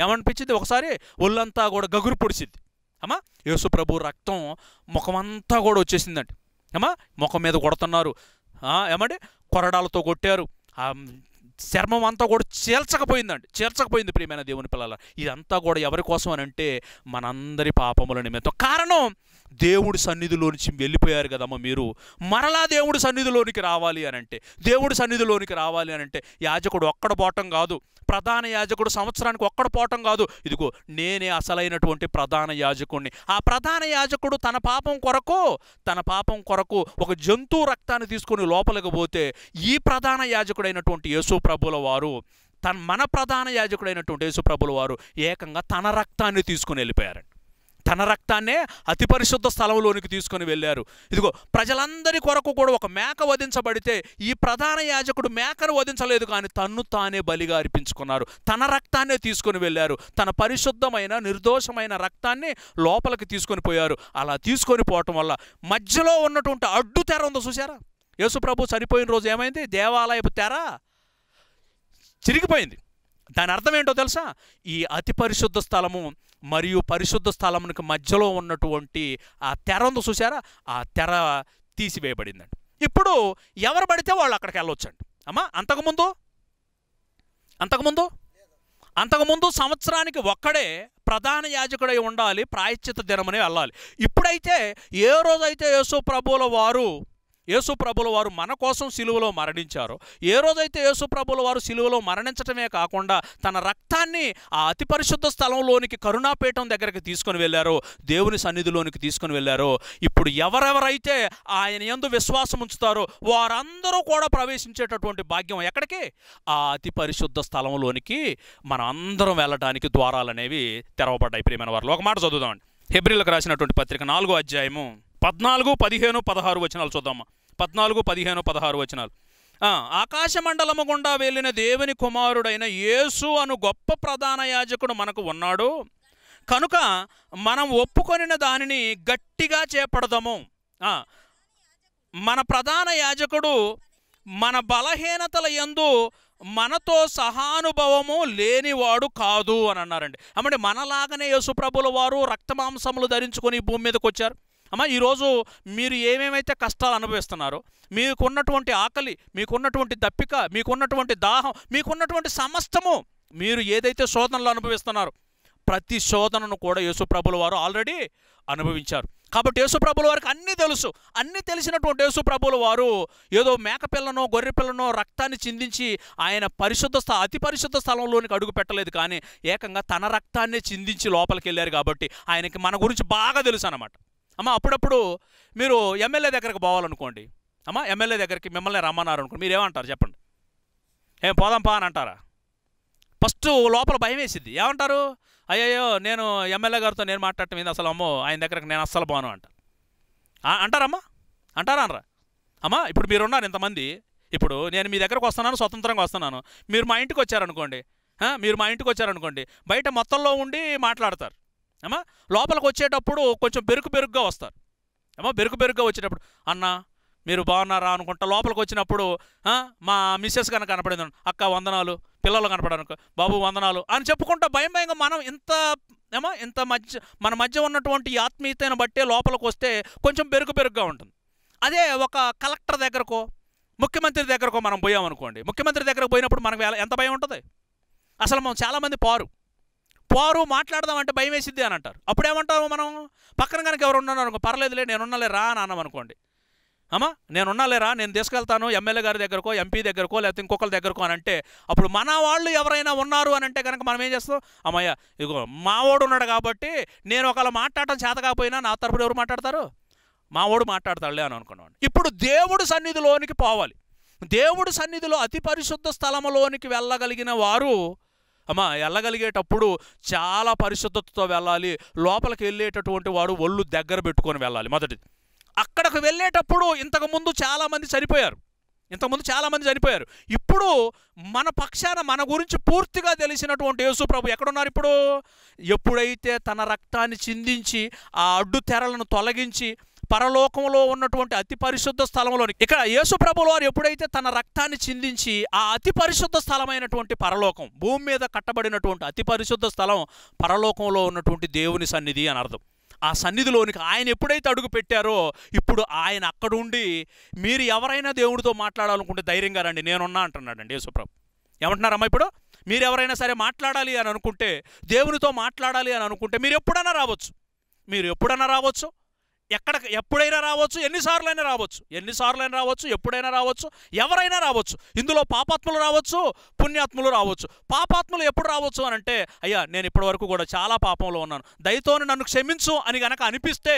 ఏమనిపించింది ఒకసారి ఒళ్ళంతా కూడా గగురు పొడిచింది అమ్మా యేసు ప్రభు రక్తం ముఖమంతా కూడా వచ్చేసిందండి అమ్మా ముఖం మీద కొడుతున్నారు ఏమంటే కొరడాలతో కొట్టారు చర్మం అంతా కూడా చేర్చకపోయిందండి చేర్చకపోయింది ప్రియమైన దేవుని పిల్లల ఇదంతా కూడా ఎవరి కోసం అని అంటే మనందరి పాపముల నిమిత్తం కారణం దేవుడి సన్నిధిలో నుంచి వెళ్ళిపోయారు కదమ్మా మీరు మరలా దేవుడి సన్నిధిలోనికి రావాలి అని అంటే దేవుడి సన్నిధిలోనికి రావాలి అని అంటే యాజకుడు ఒక్కడ పోవటం కాదు ప్రధాన యాజకుడు సంవత్సరానికి ఒక్కడ పోవటం కాదు ఇదిగో నేనే అసలైనటువంటి ప్రధాన యాజకుడిని ఆ ప్రధాన యాజకుడు తన పాపం కొరకు తన పాపం కొరకు ఒక జంతువు రక్తాన్ని తీసుకుని లోపలికి పోతే ఈ ప్రధాన యాజకుడైనటువంటి యేసు ప్రభుల వారు తన మన ప్రధాన యాజకుడైనటువంటి యేసుప్రభుల వారు ఏకంగా తన రక్తాన్ని తీసుకుని వెళ్ళిపోయారు తన రక్తాన్నే అతి పరిశుద్ధ స్థలంలోనికి తీసుకొని వెళ్ళారు ఇదిగో ప్రజలందరి కొరకు కూడా ఒక మేక వధించబడితే ఈ ప్రధాన యాజకుడు మేకను వధించలేదు కానీ తన్ను తానే బలిగా అర్పించుకున్నారు తన రక్తాన్నే తీసుకొని వెళ్ళారు తన పరిశుద్ధమైన నిర్దోషమైన రక్తాన్ని లోపలికి తీసుకొని పోయారు అలా తీసుకొని పోవటం వల్ల మధ్యలో ఉన్నటువంటి అడ్డు తెర ఉందో చూసారా యేసుప్రభు చనిపోయిన రోజు ఏమైంది దేవాలయపు తెర చిరిగిపోయింది దాని అర్థం ఏంటో తెలుసా ఈ అతి పరిశుద్ధ స్థలము మరియు పరిశుద్ధ స్థలమునికి మధ్యలో ఉన్నటువంటి ఆ తెర ఉంది చూసారా ఆ తెర తీసివేయబడిందండి ఇప్పుడు ఎవరు పడితే వాళ్ళు అక్కడికి వెళ్ళొచ్చండి అమ్మా అంతకుముందు అంతకుముందు అంతకుముందు సంవత్సరానికి ఒక్కడే ప్రధాన యాజకుడై ఉండాలి ప్రాయశ్చిత దినమని వెళ్ళాలి ఇప్పుడైతే ఏ రోజైతే యేసు ప్రభువుల వారు యేసు ప్రభుల వారు మన కోసం సిలువలో మరణించారో ఏ రోజైతే యేసు ప్రభుల వారు సిలువలో మరణించటమే కాకుండా తన రక్తాన్ని ఆ అతి పరిశుద్ధ స్థలంలోనికి కరుణాపీఠం దగ్గరికి తీసుకుని వెళ్ళారో దేవుని సన్నిధిలోనికి తీసుకుని వెళ్ళారో ఇప్పుడు ఎవరెవరైతే ఆయన ఎందు విశ్వాసం ఉంచుతారో వారందరూ కూడా ప్రవేశించేటటువంటి భాగ్యం ఎక్కడికి ఆ అతి పరిశుద్ధ స్థలంలోనికి మనం అందరం వెళ్ళడానికి ద్వారాలు అనేవి తెరవబడ్డాయి ప్రియమైన వారిలో ఒక మాట చదువుదామండి హెబ్రిలకు రాసినటువంటి పత్రిక నాలుగో అధ్యాయము పద్నాలుగు పదిహేను పదహారు వచనాలు చూద్దామా పద్నాలుగు పదిహేను పదహారు వచనాలు ఆకాశమండలము గుండా వెళ్ళిన దేవుని కుమారుడైన యేసు అను గొప్ప ప్రధాన యాజకుడు మనకు ఉన్నాడు కనుక మనం ఒప్పుకొనిన దానిని గట్టిగా చేపడదాము మన ప్రధాన యాజకుడు మన బలహీనతల ఎందు మనతో సహానుభవము లేనివాడు కాదు అని అన్నారండి అంటే మనలాగనే యేసుప్రభుల వారు రక్తమాంసములు ధరించుకొని భూమి మీదకి వచ్చారు అమ్మ ఈరోజు మీరు ఏమేమైతే కష్టాలు అనుభవిస్తున్నారో మీకున్నటువంటి ఆకలి మీకున్నటువంటి దప్పిక మీకున్నటువంటి దాహం మీకున్నటువంటి సమస్తము మీరు ఏదైతే శోధనలు అనుభవిస్తున్నారో ప్రతి శోధనను కూడా యేసుప్రభుల వారు ఆల్రెడీ అనుభవించారు కాబట్టి యేసుప్రభుల వారికి అన్నీ తెలుసు అన్నీ తెలిసినటువంటి యేసుప్రభుల వారు ఏదో మేకపిల్లనో గొర్రెపిల్లనో రక్తాన్ని చిందించి ఆయన పరిశుద్ధ స్థ అతి పరిశుద్ధ స్థలంలోనికి అడుగు పెట్టలేదు కానీ ఏకంగా తన రక్తాన్ని చిందించి లోపలికి వెళ్ళారు కాబట్టి ఆయనకి మన గురించి బాగా తెలుసు అన్నమాట అమ్మ అప్పుడప్పుడు మీరు ఎమ్మెల్యే దగ్గరకు పోవాలనుకోండి అమ్మ ఎమ్మెల్యే దగ్గరికి మిమ్మల్ని రమ్మన్నారు అనుకోండి మీరు ఏమంటారు చెప్పండి ఏం పోదాం పా అని అంటారా ఫస్ట్ లోపల భయం వేసింది ఏమంటారు అయ్యయ్యో నేను ఎమ్మెల్యే గారితో నేను మాట్లాడటం ఏంది అసలు అమ్మో ఆయన దగ్గరకు నేను అస్సలు పోను అంట అంటారమ్మా అంటారా అనరా అమ్మా ఇప్పుడు మీరున్నారు ఇంతమంది ఇప్పుడు నేను మీ దగ్గరకు వస్తున్నాను స్వతంత్రంగా వస్తున్నాను మీరు మా ఇంటికి వచ్చారనుకోండి మీరు మా ఇంటికి వచ్చారనుకోండి బయట మొత్తంలో ఉండి మాట్లాడతారు ఏమా లోపలికి వచ్చేటప్పుడు కొంచెం బెరుకు బెరుగ్గా వస్తారు ఏమో బెరుకు బెరుగ్గా వచ్చేటప్పుడు అన్న మీరు బాగున్నారా అనుకుంటా లోపలికి వచ్చినప్పుడు మా మిస్సెస్ కనుక కనపడింది అక్క వందనాలు పిల్లలు కనపడనుకో బాబు వందనాలు అని చెప్పుకుంటా భయం భయంగా మనం ఇంత ఏమో ఇంత మధ్య మన మధ్య ఉన్నటువంటి ఆత్మీయతను బట్టే లోపలికి వస్తే కొంచెం పెరుగు బెరుగ్గా ఉంటుంది అదే ఒక కలెక్టర్ దగ్గరకో ముఖ్యమంత్రి దగ్గరకో మనం పోయామనుకోండి ముఖ్యమంత్రి దగ్గరకు పోయినప్పుడు మనకు ఎంత భయం ఉంటుంది అసలు మనం చాలామంది పారు పోరు మాట్లాడదామంటే భయం వేసిద్ది అని అంటారు అప్పుడేమంటారు మనం పక్కన కనుక ఎవరు ఉన్నాను పర్లేదులే ఉన్నలే రా అని అన్నాం అనుకోండి అమ్మా రా నేను తీసుకెళ్తాను ఎమ్మెల్యే గారి దగ్గరకో ఎంపీ దగ్గరకో లేకపోతే ఇంకొకరి దగ్గరకో అని అంటే అప్పుడు మన వాళ్ళు ఎవరైనా ఉన్నారు అని అంటే కనుక మనం ఏం చేస్తాం అమ్మయ్య ఇగో మావోడు ఉన్నాడు కాబట్టి నేను ఒకవేళ మాట్లాడటం చేత కాకపోయినా నా తరపున ఎవరు మాట్లాడతారు మావోడు మాట్లాడతాడులే అని అనుకున్నాను ఇప్పుడు దేవుడు సన్నిధిలోనికి పోవాలి దేవుడు సన్నిధిలో అతి పరిశుద్ధ స్థలంలోనికి వెళ్ళగలిగిన వారు అమ్మా వెళ్ళగలిగేటప్పుడు చాలా పరిశుద్ధతతో వెళ్ళాలి లోపలికి వెళ్ళేటటువంటి వాడు ఒళ్ళు దగ్గర పెట్టుకొని వెళ్ళాలి మొదటిది అక్కడికి వెళ్ళేటప్పుడు ఇంతకుముందు చాలామంది చనిపోయారు ఇంతకుముందు చాలామంది చనిపోయారు ఇప్పుడు మన పక్షాన మన గురించి పూర్తిగా తెలిసినటువంటి యేసుప్రభు ఎక్కడున్నారు ఇప్పుడు ఎప్పుడైతే తన రక్తాన్ని చిందించి ఆ అడ్డు తెరలను తొలగించి పరలోకంలో ఉన్నటువంటి అతి పరిశుద్ధ స్థలంలోని ఇక్కడ యేసు వారు ఎప్పుడైతే తన రక్తాన్ని చిందించి ఆ అతి పరిశుద్ధ స్థలమైనటువంటి పరలోకం భూమి మీద కట్టబడినటువంటి అతి పరిశుద్ధ స్థలం పరలోకంలో ఉన్నటువంటి దేవుని సన్నిధి అని అర్థం ఆ సన్నిధిలోనికి ఆయన ఎప్పుడైతే అడుగు పెట్టారో ఇప్పుడు ఆయన అక్కడుండి మీరు ఎవరైనా దేవుడితో మాట్లాడాలనుకుంటే ధైర్యంగా రండి నేనున్నా అంటున్నాడండి యేసుప్రభు ఏమంటున్నారమ్మా ఇప్పుడు మీరు ఎవరైనా సరే మాట్లాడాలి అని అనుకుంటే దేవునితో మాట్లాడాలి అని అనుకుంటే మీరు ఎప్పుడైనా రావచ్చు మీరు ఎప్పుడైనా రావచ్చు ఎక్కడ ఎప్పుడైనా రావచ్చు ఎన్నిసార్లైనా రావచ్చు ఎన్నిసార్లైనా రావచ్చు ఎప్పుడైనా రావచ్చు ఎవరైనా రావచ్చు ఇందులో పాపాత్ములు రావచ్చు పుణ్యాత్ములు రావచ్చు పాపాత్ములు ఎప్పుడు రావచ్చు అని అంటే అయ్యా నేను ఇప్పటివరకు కూడా చాలా పాపంలో ఉన్నాను దయతో నన్ను క్షమించు అని గనక అనిపిస్తే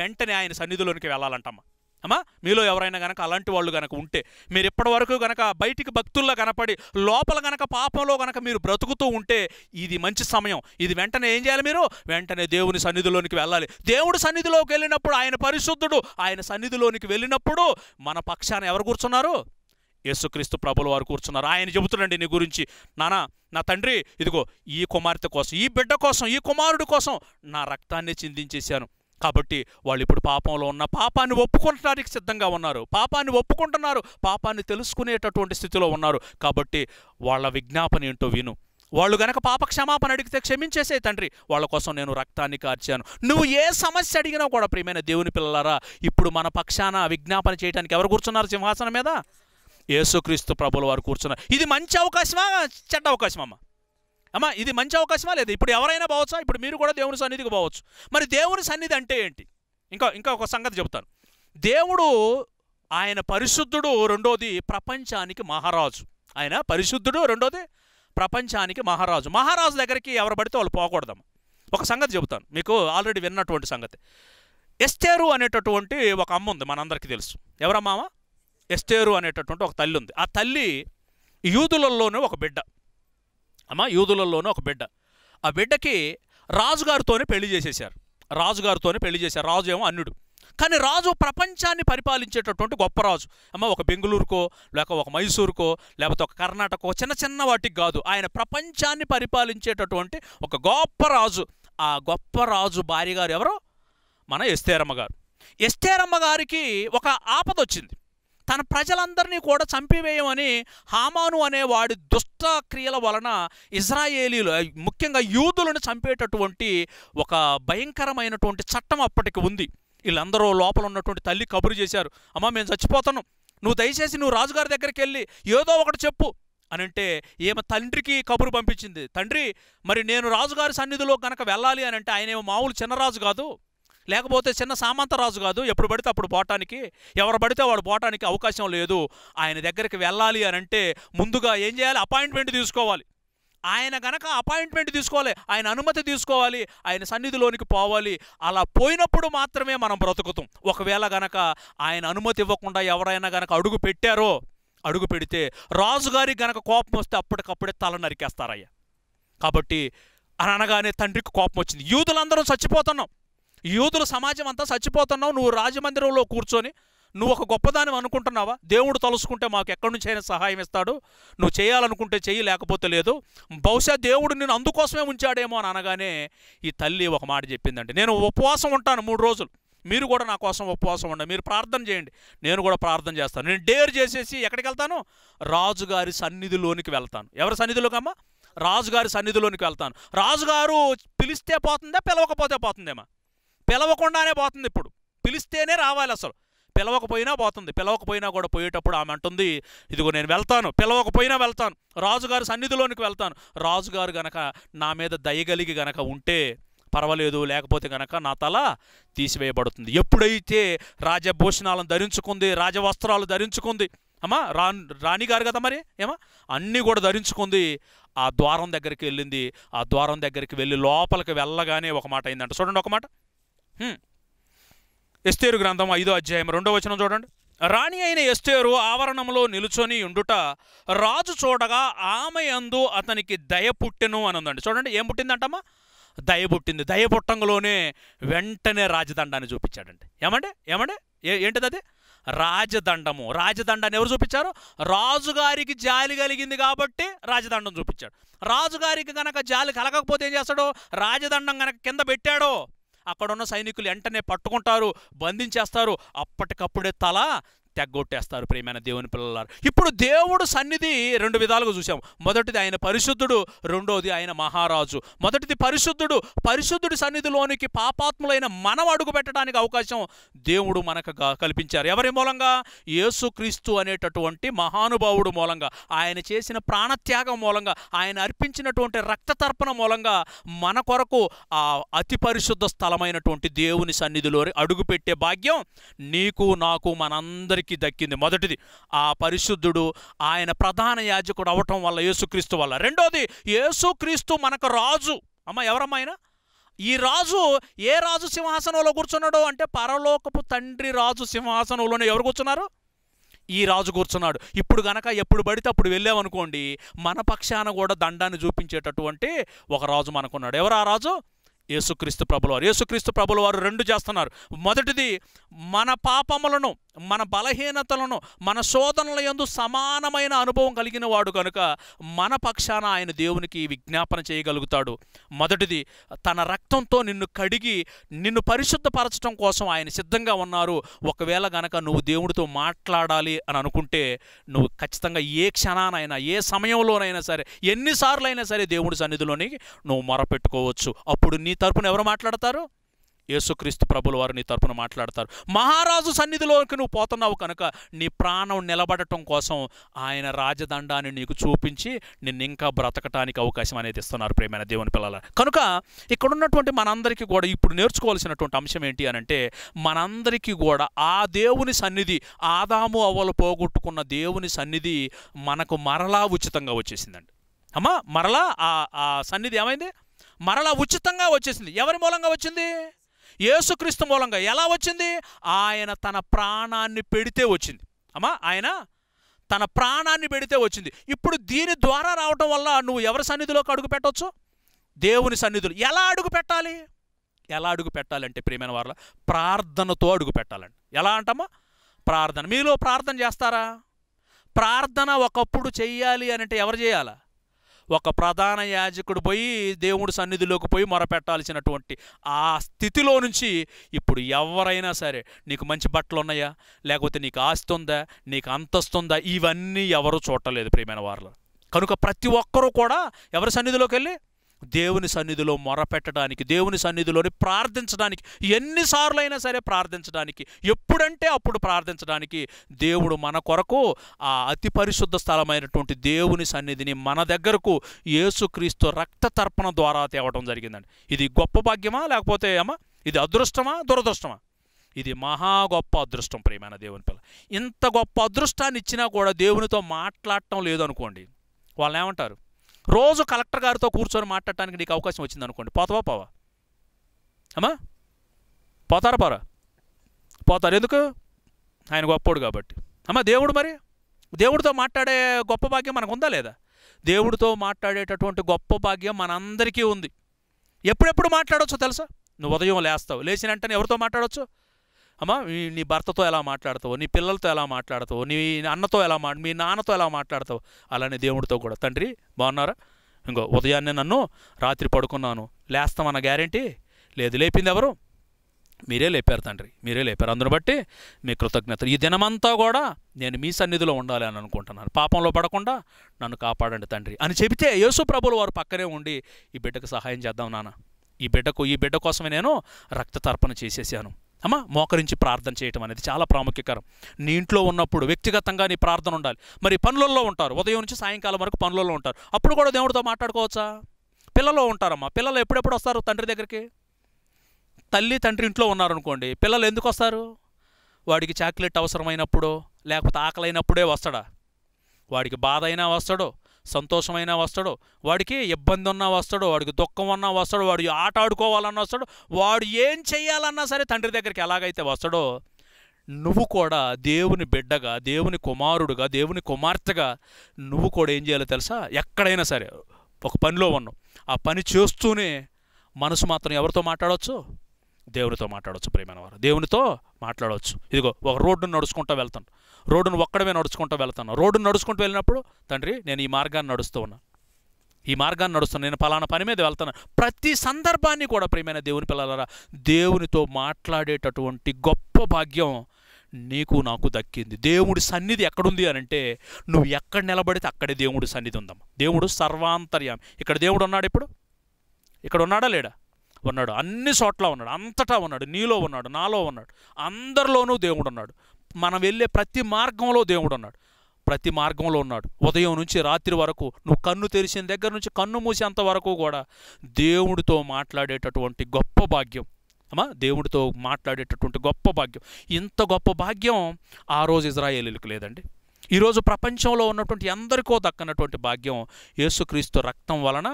వెంటనే ఆయన సన్నిధిలోనికి వెళ్ళాలంటమ్మా అమ్మా మీలో ఎవరైనా కనుక అలాంటి వాళ్ళు కనుక ఉంటే మీరు ఇప్పటి వరకు కనుక బయటికి భక్తుల్లో కనపడి లోపల కనుక పాపంలో కనుక మీరు బ్రతుకుతూ ఉంటే ఇది మంచి సమయం ఇది వెంటనే ఏం చేయాలి మీరు వెంటనే దేవుని సన్నిధిలోనికి వెళ్ళాలి దేవుడి సన్నిధిలోకి వెళ్ళినప్పుడు ఆయన పరిశుద్ధుడు ఆయన సన్నిధిలోనికి వెళ్ళినప్పుడు మన పక్షాన ఎవరు కూర్చున్నారు యేసుక్రీస్తు ప్రభుల వారు కూర్చున్నారు ఆయన చెబుతున్నాండి నీ గురించి నానా నా తండ్రి ఇదిగో ఈ కుమార్తె కోసం ఈ బిడ్డ కోసం ఈ కుమారుడు కోసం నా రక్తాన్ని చిందించేశాను కాబట్టి వాళ్ళు ఇప్పుడు పాపంలో ఉన్న పాపాన్ని ఒప్పుకుంటడానికి సిద్ధంగా ఉన్నారు పాపాన్ని ఒప్పుకుంటున్నారు పాపాన్ని తెలుసుకునేటటువంటి స్థితిలో ఉన్నారు కాబట్టి వాళ్ళ విజ్ఞాపన ఏంటో విను వాళ్ళు గనక పాప క్షమాపణ అడిగితే క్షమించేసే తండ్రి వాళ్ళ కోసం నేను రక్తాన్ని కార్చాను నువ్వు ఏ సమస్య అడిగినా కూడా ప్రియమైన దేవుని పిల్లలారా ఇప్పుడు మన పక్షాన విజ్ఞాపన చేయడానికి ఎవరు కూర్చున్నారు సింహాసనం మీద యేసుక్రీస్తు ప్రభుల వారు కూర్చున్నారు ఇది మంచి అవకాశమా చెడ్డ అవకాశమమ్మా అమ్మా ఇది మంచి అవకాశమా లేదా ఇప్పుడు ఎవరైనా పోవచ్చా ఇప్పుడు మీరు కూడా దేవుని సన్నిధికి పోవచ్చు మరి దేవుని సన్నిధి అంటే ఏంటి ఇంకా ఇంకా ఒక సంగతి చెబుతాను దేవుడు ఆయన పరిశుద్ధుడు రెండోది ప్రపంచానికి మహారాజు ఆయన పరిశుద్ధుడు రెండోది ప్రపంచానికి మహారాజు మహారాజు దగ్గరికి ఎవరు పడితే వాళ్ళు పోకూడదమ్మ ఒక సంగతి చెబుతాను మీకు ఆల్రెడీ విన్నటువంటి సంగతి ఎస్టేరు అనేటటువంటి ఒక అమ్మ ఉంది మనందరికీ తెలుసు ఎవరమ్మా ఎస్టేరు అనేటటువంటి ఒక తల్లి ఉంది ఆ తల్లి యూదులలోనే ఒక బిడ్డ అమ్మ యూదులలోనూ ఒక బిడ్డ ఆ బిడ్డకి రాజుగారితోనే పెళ్లి చేసేసారు రాజుగారితోనే పెళ్లి చేశారు రాజు ఏమో అన్నుడు కానీ రాజు ప్రపంచాన్ని పరిపాలించేటటువంటి గొప్ప రాజు అమ్మ ఒక బెంగళూరుకో లేక ఒక మైసూరుకో లేకపోతే ఒక కర్ణాటకో చిన్న చిన్న వాటికి కాదు ఆయన ప్రపంచాన్ని పరిపాలించేటటువంటి ఒక గొప్ప రాజు ఆ గొప్ప రాజు భార్య గారు ఎవరో మన ఎస్తేరమ్మ గారు ఎస్తేరమ్మ గారికి ఒక ఆపద వచ్చింది తన ప్రజలందరినీ కూడా చంపివేయమని హామాను వాడి దుష్ట క్రియల వలన ఇజ్రాయేలీలు ముఖ్యంగా యూదులను చంపేటటువంటి ఒక భయంకరమైనటువంటి చట్టం అప్పటికి ఉంది వీళ్ళందరూ లోపల ఉన్నటువంటి తల్లి కబురు చేశారు అమ్మ మేము చచ్చిపోతాను నువ్వు దయచేసి నువ్వు రాజుగారి దగ్గరికి వెళ్ళి ఏదో ఒకటి చెప్పు అని అంటే ఏమ తండ్రికి కబురు పంపించింది తండ్రి మరి నేను రాజుగారి సన్నిధిలో కనుక వెళ్ళాలి అని అంటే ఆయన మామూలు చిన్నరాజు కాదు లేకపోతే చిన్న సామంతరాజు కాదు ఎప్పుడు పడితే అప్పుడు పోవటానికి ఎవరు పడితే వాడు పోవటానికి అవకాశం లేదు ఆయన దగ్గరికి వెళ్ళాలి అని అంటే ముందుగా ఏం చేయాలి అపాయింట్మెంట్ తీసుకోవాలి ఆయన గనక అపాయింట్మెంట్ తీసుకోవాలి ఆయన అనుమతి తీసుకోవాలి ఆయన సన్నిధిలోనికి పోవాలి అలా పోయినప్పుడు మాత్రమే మనం బ్రతుకుతాం ఒకవేళ గనక ఆయన అనుమతి ఇవ్వకుండా ఎవరైనా గనక అడుగు పెట్టారో అడుగు పెడితే రాజుగారికి గనక కోపం వస్తే అప్పటికప్పుడే తల నరికేస్తారయ్యా కాబట్టి అనగానే తండ్రికి కోపం వచ్చింది యూదులందరూ చచ్చిపోతున్నాం యూదుల సమాజం అంతా చచ్చిపోతున్నావు నువ్వు రాజమందిరంలో కూర్చొని నువ్వు ఒక గొప్పదానం అనుకుంటున్నావా దేవుడు తలుసుకుంటే మాకు ఎక్కడి నుంచి అయినా సహాయం ఇస్తాడు నువ్వు చేయాలనుకుంటే చెయ్యి లేకపోతే లేదు బహుశా దేవుడు నేను అందుకోసమే ఉంచాడేమో అని అనగానే ఈ తల్లి ఒక మాట చెప్పిందండి నేను ఉపవాసం ఉంటాను మూడు రోజులు మీరు కూడా నా కోసం ఉపవాసం ఉండండి మీరు ప్రార్థన చేయండి నేను కూడా ప్రార్థన చేస్తాను నేను డేర్ చేసేసి ఎక్కడికి వెళ్తాను రాజుగారి సన్నిధిలోనికి వెళ్తాను ఎవరి సన్నిధిలోకమ్మా రాజుగారి సన్నిధిలోనికి వెళ్తాను రాజుగారు పిలిస్తే పోతుందా పిలవకపోతే పోతుందేమా పిలవకుండానే పోతుంది ఇప్పుడు పిలిస్తేనే రావాలి అసలు పిలవకపోయినా పోతుంది పిలవకపోయినా కూడా పోయేటప్పుడు ఆమె అంటుంది ఇదిగో నేను వెళ్తాను పిలవకపోయినా వెళ్తాను రాజుగారి సన్నిధిలోనికి వెళ్తాను రాజుగారు గనక నా మీద దయగలిగి గనక ఉంటే పర్వాలేదు లేకపోతే గనక నా తల తీసివేయబడుతుంది ఎప్పుడైతే రాజభూషణాలను ధరించుకుంది రాజవస్త్రాలు ధరించుకుంది అమ్మా రా రాణిగారు కదా మరి ఏమా అన్నీ కూడా ధరించుకుంది ఆ ద్వారం దగ్గరికి వెళ్ళింది ఆ ద్వారం దగ్గరికి వెళ్ళి లోపలికి వెళ్ళగానే ఒక మాట అయిందంట చూడండి ఒక మాట ఎస్తేరు గ్రంథం ఐదో అధ్యాయం రెండో వచనం చూడండి రాణి అయిన ఎస్తేరు ఆవరణంలో నిలుచొని ఉండుట రాజు చూడగా ఆమె అందు అతనికి దయ పుట్టెను అని ఉందండి చూడండి ఏం పుట్టిందంటమ్మా దయ పుట్టింది దయ పుట్టంలోనే వెంటనే రాజదండాన్ని చూపించాడండి ఏమండి ఏమండి ఏంటిది అది రాజదండము రాజదండాన్ని ఎవరు చూపించారు రాజుగారికి జాలి కలిగింది కాబట్టి రాజదండం చూపించాడు రాజుగారికి కనుక జాలి కలగకపోతే ఏం చేస్తాడో రాజదండం కనుక కింద పెట్టాడో అక్కడున్న సైనికులు వెంటనే పట్టుకుంటారు బంధించేస్తారు అప్పటికప్పుడే తల తెగ్గొట్టేస్తారు ప్రేమైన దేవుని పిల్లలారు ఇప్పుడు దేవుడు సన్నిధి రెండు విధాలుగా చూసాం మొదటిది ఆయన పరిశుద్ధుడు రెండోది ఆయన మహారాజు మొదటిది పరిశుద్ధుడు పరిశుద్ధుడి సన్నిధిలోనికి పాపాత్ములైన మనం అడుగు పెట్టడానికి అవకాశం దేవుడు మనకు కల్పించారు ఎవరి మూలంగా యేసుక్రీస్తు అనేటటువంటి మహానుభావుడు మూలంగా ఆయన చేసిన ప్రాణత్యాగం మూలంగా ఆయన అర్పించినటువంటి రక్తతర్పణ మూలంగా మన కొరకు ఆ అతి పరిశుద్ధ స్థలమైనటువంటి దేవుని సన్నిధిలో అడుగుపెట్టే భాగ్యం నీకు నాకు మనందరికీ అందరికి దక్కింది మొదటిది ఆ పరిశుద్ధుడు ఆయన ప్రధాన యాజకుడు అవటం వల్ల యేసుక్రీస్తు వల్ల రెండోది యేసుక్రీస్తు మనకు రాజు అమ్మ ఎవరమ్మాయన ఈ రాజు ఏ రాజు సింహాసనంలో కూర్చున్నాడు అంటే పరలోకపు తండ్రి రాజు సింహాసనంలోనే ఎవరు కూర్చున్నారు ఈ రాజు కూర్చున్నాడు ఇప్పుడు గనక ఎప్పుడు పడితే అప్పుడు వెళ్ళామనుకోండి మన పక్షాన కూడా దండాన్ని చూపించేటటువంటి ఒక రాజు మనకున్నాడు ఎవరు ఆ రాజు యేసుక్రీస్తు ప్రభులవారు యేసుక్రీస్తు ప్రభులవారు రెండు చేస్తున్నారు మొదటిది మన పాపములను మన బలహీనతలను మన శోధనల ఎందు సమానమైన అనుభవం కలిగిన వాడు కనుక మన పక్షాన ఆయన దేవునికి విజ్ఞాపన చేయగలుగుతాడు మొదటిది తన రక్తంతో నిన్ను కడిగి నిన్ను పరిశుద్ధపరచడం కోసం ఆయన సిద్ధంగా ఉన్నారు ఒకవేళ గనక నువ్వు దేవుడితో మాట్లాడాలి అని అనుకుంటే నువ్వు ఖచ్చితంగా ఏ క్షణానైనా ఏ సమయంలోనైనా సరే ఎన్నిసార్లు అయినా సరే దేవుడి సన్నిధిలోని నువ్వు మొరపెట్టుకోవచ్చు అప్పుడు నీ తరపున ఎవరు మాట్లాడతారు యేసుక్రీస్తు ప్రభులు వారు నీ తరపున మాట్లాడతారు మహారాజు సన్నిధిలోకి నువ్వు పోతున్నావు కనుక నీ ప్రాణం నిలబడటం కోసం ఆయన రాజదండాన్ని నీకు చూపించి నిన్ను ఇంకా బ్రతకటానికి అవకాశం అనేది ఇస్తున్నారు ప్రేమైన దేవుని పిల్లల కనుక ఇక్కడ ఉన్నటువంటి మనందరికీ కూడా ఇప్పుడు నేర్చుకోవాల్సినటువంటి అంశం ఏంటి అని అంటే మనందరికీ కూడా ఆ దేవుని సన్నిధి ఆదాము అవ్వలు పోగొట్టుకున్న దేవుని సన్నిధి మనకు మరలా ఉచితంగా వచ్చేసిందండి అమ్మా మరలా ఆ సన్నిధి ఏమైంది మరలా ఉచితంగా వచ్చేసింది ఎవరి మూలంగా వచ్చింది యేసుక్రీస్తు మూలంగా ఎలా వచ్చింది ఆయన తన ప్రాణాన్ని పెడితే వచ్చింది అమ్మా ఆయన తన ప్రాణాన్ని పెడితే వచ్చింది ఇప్పుడు దీని ద్వారా రావటం వల్ల నువ్వు ఎవరి సన్నిధిలోకి అడుగు పెట్టవచ్చు దేవుని సన్నిధులు ఎలా అడుగు పెట్టాలి ఎలా అడుగు పెట్టాలంటే ప్రియమైన వారు ప్రార్థనతో అడుగు పెట్టాలండి ఎలా అంటామా ప్రార్థన మీలో ప్రార్థన చేస్తారా ప్రార్థన ఒకప్పుడు చెయ్యాలి అంటే ఎవరు చేయాలా ఒక ప్రధాన యాజకుడు పోయి దేవుడు సన్నిధిలోకి పోయి మొరపెట్టాల్సినటువంటి ఆ స్థితిలో నుంచి ఇప్పుడు ఎవరైనా సరే నీకు మంచి బట్టలు ఉన్నాయా లేకపోతే నీకు ఆస్తి ఉందా నీకు అంతస్తు ఇవన్నీ ఎవరు చూడలేదు ప్రియమైన వారిలో కనుక ప్రతి ఒక్కరూ కూడా ఎవరి సన్నిధిలోకి వెళ్ళి దేవుని సన్నిధిలో మొరపెట్టడానికి దేవుని సన్నిధిలోని ప్రార్థించడానికి ఎన్నిసార్లు అయినా సరే ప్రార్థించడానికి ఎప్పుడంటే అప్పుడు ప్రార్థించడానికి దేవుడు మన కొరకు ఆ అతి పరిశుద్ధ స్థలమైనటువంటి దేవుని సన్నిధిని మన దగ్గరకు యేసుక్రీస్తు రక్త తర్పణ ద్వారా తేవడం జరిగిందండి ఇది గొప్ప భాగ్యమా లేకపోతే ఏమా ఇది అదృష్టమా దురదృష్టమా ఇది మహా గొప్ప అదృష్టం ప్రియమైన దేవుని పిల్ల ఇంత గొప్ప అదృష్టాన్ని ఇచ్చినా కూడా దేవునితో మాట్లాడటం లేదనుకోండి వాళ్ళు ఏమంటారు రోజు కలెక్టర్ గారితో కూర్చొని మాట్లాడటానికి నీకు అవకాశం వచ్చింది అనుకోండి పోతావా పోవా అమ్మా పోతారా పోరా పోతారు ఎందుకు ఆయన గొప్పోడు కాబట్టి అమ్మా దేవుడు మరి దేవుడితో మాట్లాడే గొప్ప భాగ్యం మనకు ఉందా లేదా దేవుడితో మాట్లాడేటటువంటి గొప్ప భాగ్యం మనందరికీ ఉంది ఎప్పుడెప్పుడు మాట్లాడవచ్చో తెలుసా నువ్వు ఉదయం లేస్తావు లేచిన వెంటనే ఎవరితో మాట్లాడవచ్చు అమ్మా నీ భర్తతో ఎలా మాట్లాడతావు నీ పిల్లలతో ఎలా మాట్లాడతావు నీ అన్నతో ఎలా మా మీ నాన్నతో ఎలా మాట్లాడతావు అలానే దేవుడితో కూడా తండ్రి బాగున్నారా ఇంకో ఉదయాన్నే నన్ను రాత్రి పడుకున్నాను లేస్తామన్న గ్యారంటీ లేదు లేపింది ఎవరు మీరే లేపారు తండ్రి మీరే లేపారు అందును బట్టి మీ కృతజ్ఞతలు ఈ దినమంతా కూడా నేను మీ సన్నిధిలో ఉండాలి అని అనుకుంటున్నాను పాపంలో పడకుండా నన్ను కాపాడండి తండ్రి అని చెబితే యేసు ప్రభులు వారు పక్కనే ఉండి ఈ బిడ్డకు సహాయం చేద్దాం నాన్న ఈ బిడ్డకు ఈ బిడ్డ కోసమే నేను రక్త తర్పణ చేసేసాను అమ్మా మోకరించి ప్రార్థన చేయటం అనేది చాలా ప్రాముఖ్యకరం నీ ఇంట్లో ఉన్నప్పుడు వ్యక్తిగతంగా నీ ప్రార్థన ఉండాలి మరి పనులలో ఉంటారు ఉదయం నుంచి సాయంకాలం వరకు పనులలో ఉంటారు అప్పుడు కూడా దేవుడితో మాట్లాడుకోవచ్చా పిల్లలు ఉంటారమ్మా పిల్లలు ఎప్పుడెప్పుడు వస్తారు తండ్రి దగ్గరికి తల్లి తండ్రి ఇంట్లో ఉన్నారనుకోండి పిల్లలు ఎందుకు వస్తారు వాడికి చాక్లెట్ అవసరమైనప్పుడు లేకపోతే ఆకలి అయినప్పుడే వస్తాడా వాడికి బాధ అయినా వస్తాడో సంతోషమైనా వస్తాడు వాడికి ఇబ్బంది ఉన్నా వస్తాడు వాడికి దుఃఖం ఉన్నా వస్తాడు వాడు ఆట ఆడుకోవాలన్నా వస్తాడు వాడు ఏం చేయాలన్నా సరే తండ్రి దగ్గరికి ఎలాగైతే వస్తాడో నువ్వు కూడా దేవుని బిడ్డగా దేవుని కుమారుడుగా దేవుని కుమార్తెగా నువ్వు కూడా ఏం చేయాలో తెలుసా ఎక్కడైనా సరే ఒక పనిలో ఉన్నావు ఆ పని చేస్తూనే మనసు మాత్రం ఎవరితో మాట్లాడవచ్చు దేవునితో మాట్లాడవచ్చు ప్రేమైన వారు దేవునితో మాట్లాడవచ్చు ఇదిగో ఒక రోడ్డును నడుచుకుంటూ వెళ్తాను రోడ్డును ఒక్కడమే నడుచుకుంటూ వెళ్తాను రోడ్డును నడుచుకుంటూ వెళ్ళినప్పుడు తండ్రి నేను ఈ మార్గాన్ని నడుస్తూ ఉన్నాను ఈ మార్గాన్ని నడుస్తాను నేను పలానా పని మీద వెళ్తాను ప్రతి సందర్భాన్ని కూడా ప్రేమైన దేవుని పిల్లలరా దేవునితో మాట్లాడేటటువంటి గొప్ప భాగ్యం నీకు నాకు దక్కింది దేవుడి సన్నిధి ఎక్కడుంది అని అంటే నువ్వు ఎక్కడ నిలబడితే అక్కడే దేవుడి సన్నిధి ఉందమ్మా దేవుడు సర్వాంతర్యామి ఇక్కడ దేవుడు ఉన్నాడు ఇప్పుడు ఇక్కడ ఉన్నాడా లేడా ఉన్నాడు అన్ని చోట్ల ఉన్నాడు అంతటా ఉన్నాడు నీలో ఉన్నాడు నాలో ఉన్నాడు అందరిలోనూ దేవుడు ఉన్నాడు మనం వెళ్ళే ప్రతి మార్గంలో దేవుడు ఉన్నాడు ప్రతి మార్గంలో ఉన్నాడు ఉదయం నుంచి రాత్రి వరకు నువ్వు కన్ను తెరిచిన దగ్గర నుంచి కన్ను మూసేంత వరకు కూడా దేవుడితో మాట్లాడేటటువంటి గొప్ప భాగ్యం అమ్మా దేవుడితో మాట్లాడేటటువంటి గొప్ప భాగ్యం ఇంత గొప్ప భాగ్యం ఆ రోజు ఇజ్రాయేలీలకు లేదండి ఈరోజు ప్రపంచంలో ఉన్నటువంటి ఎందరికో దక్కనటువంటి భాగ్యం యేసుక్రీస్తు రక్తం వలన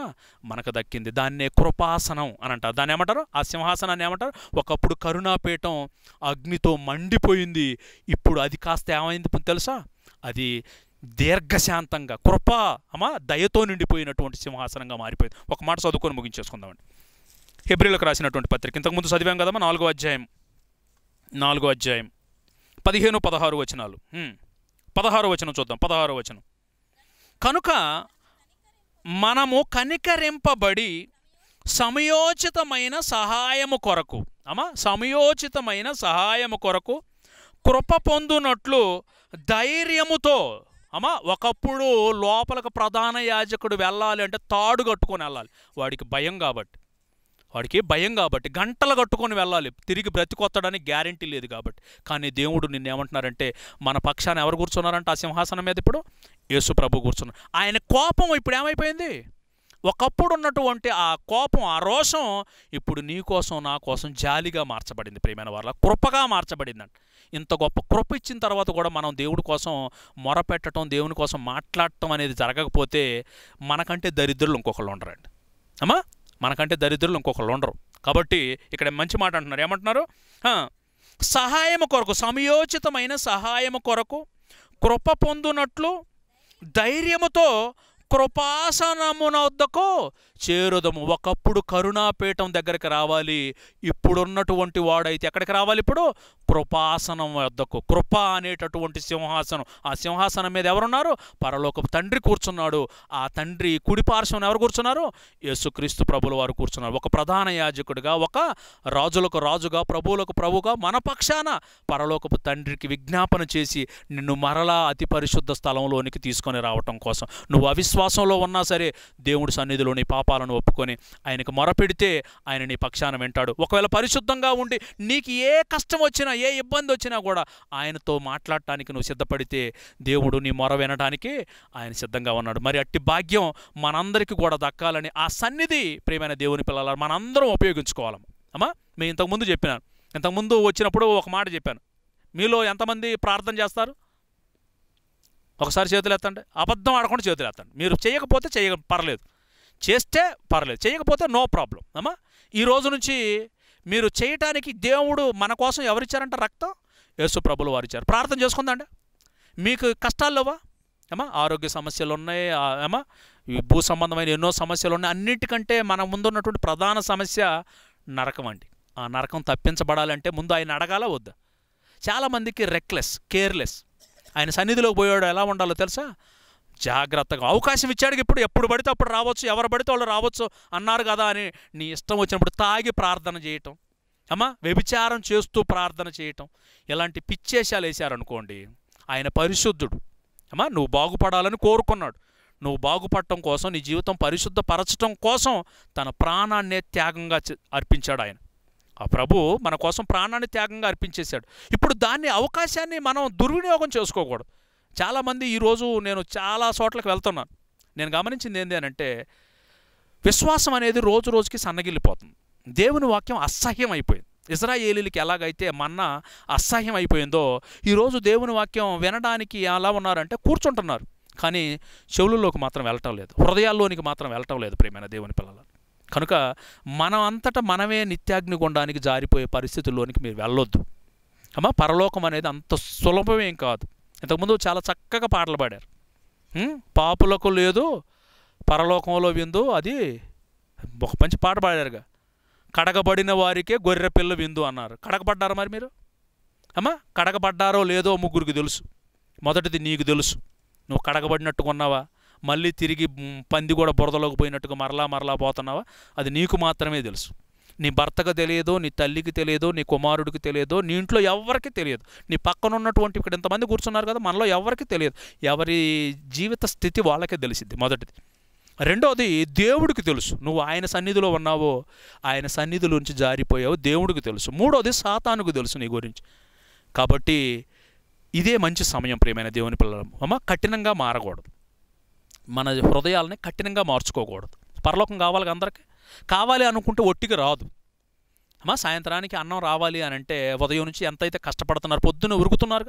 మనకు దక్కింది దాన్నే కృపాసనం అని అంటారు దాన్ని ఏమంటారు ఆ సింహాసనాన్ని ఏమంటారు ఒకప్పుడు కరుణాపీఠం అగ్నితో మండిపోయింది ఇప్పుడు అది కాస్త ఏమైంది తెలుసా అది దీర్ఘశాంతంగా కృప అమ్మా దయతో నిండిపోయినటువంటి సింహాసనంగా మారిపోయింది ఒక మాట చదువుకొని ముగించేసుకుందామండి హెబ్రిలకు రాసినటువంటి పత్రిక ఇంతకుముందు చదివాం కదమ్మా నాలుగో అధ్యాయం నాలుగో అధ్యాయం పదిహేను పదహారు వచనాలు పదహారు వచనం చూద్దాం పదహారు వచనం కనుక మనము కనికరింపబడి సమయోచితమైన సహాయము కొరకు అమ్మా సమయోచితమైన సహాయము కొరకు కృప పొందునట్లు ధైర్యముతో అమ్మా ఒకప్పుడు లోపలకు ప్రధాన యాజకుడు వెళ్ళాలి అంటే తాడు కట్టుకొని వెళ్ళాలి వాడికి భయం కాబట్టి వాడికి భయం కాబట్టి గంటలు కట్టుకొని వెళ్ళాలి తిరిగి బ్రతికొత్తడానికి గ్యారంటీ లేదు కాబట్టి కానీ దేవుడు నిన్ను ఏమంటున్నారంటే మన పక్షాన్ని ఎవరు కూర్చున్నారంటే ఆ సింహాసనం మీద ఇప్పుడు యేసు ప్రభు కూర్చున్నారు ఆయన కోపం ఇప్పుడు ఏమైపోయింది ఒకప్పుడు ఉన్నటువంటి ఆ కోపం ఆ రోషం ఇప్పుడు నీ కోసం నా కోసం జాలిగా మార్చబడింది ప్రేమైన వాళ్ళ కృపగా మార్చబడింది అంట ఇంత గొప్ప కృప ఇచ్చిన తర్వాత కూడా మనం దేవుడి కోసం మొరపెట్టడం దేవుని కోసం మాట్లాడటం అనేది జరగకపోతే మనకంటే దరిద్రులు ఇంకొకళ్ళు ఉండరండి అమ్మా మనకంటే దరిద్రులు ఇంకొకళ్ళు ఉండరు కాబట్టి ఇక్కడ మంచి మాట అంటున్నారు ఏమంటున్నారు సహాయము కొరకు సమయోచితమైన సహాయము కొరకు కృప పొందునట్లు ధైర్యముతో కృపాసనమునొద్దకు చేరుదము ఒకప్పుడు కరుణాపీఠం దగ్గరికి రావాలి ఇప్పుడున్నటువంటి వాడైతే ఎక్కడికి రావాలి ఇప్పుడు కృపాసనం వద్దకు కృప అనేటటువంటి సింహాసనం ఆ సింహాసనం మీద ఎవరున్నారు పరలోకపు తండ్రి కూర్చున్నాడు ఆ తండ్రి కుడిపార్శ్వం ఎవరు కూర్చున్నారు యేసుక్రీస్తు ప్రభుల వారు కూర్చున్నారు ఒక ప్రధాన యాజకుడిగా ఒక రాజులకు రాజుగా ప్రభువులకు ప్రభుగా మన పక్షాన పరలోకపు తండ్రికి విజ్ఞాపన చేసి నిన్ను మరలా అతి పరిశుద్ధ స్థలంలోనికి తీసుకొని రావటం కోసం నువ్వు అవిశ్వాసంలో ఉన్నా సరే దేవుడి సన్నిధిలోని పాప పాపాలను ఒప్పుకొని ఆయనకు మొరపెడితే ఆయన నీ పక్షాన వింటాడు ఒకవేళ పరిశుద్ధంగా ఉండి నీకు ఏ కష్టం వచ్చినా ఏ ఇబ్బంది వచ్చినా కూడా ఆయనతో మాట్లాడటానికి నువ్వు సిద్ధపడితే దేవుడు నీ మొర వినడానికి ఆయన సిద్ధంగా ఉన్నాడు మరి అట్టి భాగ్యం మనందరికీ కూడా దక్కాలని ఆ సన్నిధి ప్రియమైన దేవుని పిల్లల మనందరం ఉపయోగించుకోవాలి అమ్మా మేము ఇంతకుముందు చెప్పినాను ఇంతకుముందు వచ్చినప్పుడు ఒక మాట చెప్పాను మీలో ఎంతమంది ప్రార్థన చేస్తారు ఒకసారి చేతులు ఎత్తండి అబద్ధం ఆడకుండా చేతులు ఎత్తండి మీరు చేయకపోతే చేయ పర్లేదు చేస్తే పర్లేదు చేయకపోతే నో ప్రాబ్లం అమ్మా ఈ రోజు నుంచి మీరు చేయటానికి దేవుడు మన కోసం ఎవరిచ్చారంట రక్తం యేసు ప్రభులు వారు ఇచ్చారు ప్రార్థన చేసుకుందండి మీకు కష్టాల్లోవా ఏమా ఆరోగ్య సమస్యలు ఉన్నాయి ఏమా భూ సంబంధమైన ఎన్నో సమస్యలు ఉన్నాయి అన్నిటికంటే మన ముందున్నటువంటి ప్రధాన సమస్య నరకం అండి ఆ నరకం తప్పించబడాలంటే ముందు ఆయన అడగాల వద్దా చాలామందికి రెక్లెస్ కేర్లెస్ ఆయన సన్నిధిలోకి పోయాడు ఎలా ఉండాలో తెలుసా జాగ్రత్తగా అవకాశం ఇచ్చాడు ఇప్పుడు ఎప్పుడు పడితే అప్పుడు రావచ్చు ఎవరు పడితే వాళ్ళు రావచ్చు అన్నారు కదా అని నీ ఇష్టం వచ్చినప్పుడు తాగి ప్రార్థన చేయటం అమ్మా వ్యభిచారం చేస్తూ ప్రార్థన చేయటం ఇలాంటి పిచ్చేషాలు వేశారనుకోండి ఆయన పరిశుద్ధుడు అమ్మా నువ్వు బాగుపడాలని కోరుకున్నాడు నువ్వు బాగుపడటం కోసం నీ జీవితం పరిశుద్ధపరచటం కోసం తన ప్రాణాన్నే త్యాగంగా అర్పించాడు ఆయన ఆ ప్రభు మన కోసం ప్రాణాన్ని త్యాగంగా అర్పించేశాడు ఇప్పుడు దాన్ని అవకాశాన్ని మనం దుర్వినియోగం చేసుకోకూడదు చాలామంది ఈరోజు నేను చాలా చోట్లకు వెళ్తున్నాను నేను గమనించింది ఏంటి అంటే విశ్వాసం అనేది రోజు రోజుకి సన్నగిల్లిపోతుంది దేవుని వాక్యం అసహ్యం అయిపోయింది ఇజ్రాయేలీలకి ఎలాగైతే మన్న అసహ్యం అయిపోయిందో ఈరోజు దేవుని వాక్యం వినడానికి ఎలా ఉన్నారంటే కూర్చుంటున్నారు కానీ చెవులలోకి మాత్రం వెళ్ళటం లేదు హృదయాల్లోనికి మాత్రం వెళ్ళటం లేదు ప్రేమైన దేవుని పిల్లలు కనుక మనం అంతటా మనమే నిత్యాగ్నిగుండానికి జారిపోయే పరిస్థితుల్లోనికి మీరు వెళ్ళొద్దు అమ్మా పరలోకం అనేది అంత సులభమేం కాదు ఇంతకుముందు చాలా చక్కగా పాటలు పాడారు పాపులకు లేదు పరలోకంలో విందు అది ఒక మంచి పాట పాడారుగా కడగబడిన వారికే గొర్రె పిల్ల విందు అన్నారు కడగబడ్డారా మరి మీరు అమ్మా కడగబడ్డారో లేదో ముగ్గురికి తెలుసు మొదటిది నీకు తెలుసు నువ్వు కడగబడినట్టుగా ఉన్నావా మళ్ళీ తిరిగి పంది కూడా బురదలోకి పోయినట్టుగా మరలా మరలా పోతున్నావా అది నీకు మాత్రమే తెలుసు నీ భర్తకు తెలియదు నీ తల్లికి తెలియదు నీ కుమారుడికి తెలియదు నీ ఇంట్లో ఎవరికి తెలియదు నీ పక్కన ఉన్నటువంటి ఇక్కడ ఎంతమంది కూర్చున్నారు కదా మనలో ఎవరికి తెలియదు ఎవరి జీవిత స్థితి వాళ్ళకే తెలిసింది మొదటిది రెండవది దేవుడికి తెలుసు నువ్వు ఆయన సన్నిధిలో ఉన్నావో ఆయన సన్నిధిలోంచి జారిపోయావు దేవుడికి తెలుసు మూడవది సాతానుకు తెలుసు నీ గురించి కాబట్టి ఇదే మంచి సమయం ప్రియమైన దేవుని పిల్లలు అమ్మ కఠినంగా మారకూడదు మన హృదయాలని కఠినంగా మార్చుకోకూడదు పరలోకం కావాలి అందరికీ కావాలి అనుకుంటే ఒట్టికి రాదు అమ్మా సాయంత్రానికి అన్నం రావాలి అని అంటే ఉదయం నుంచి ఎంతైతే కష్టపడుతున్నారు పొద్దున్న ఉరుకుతున్నారు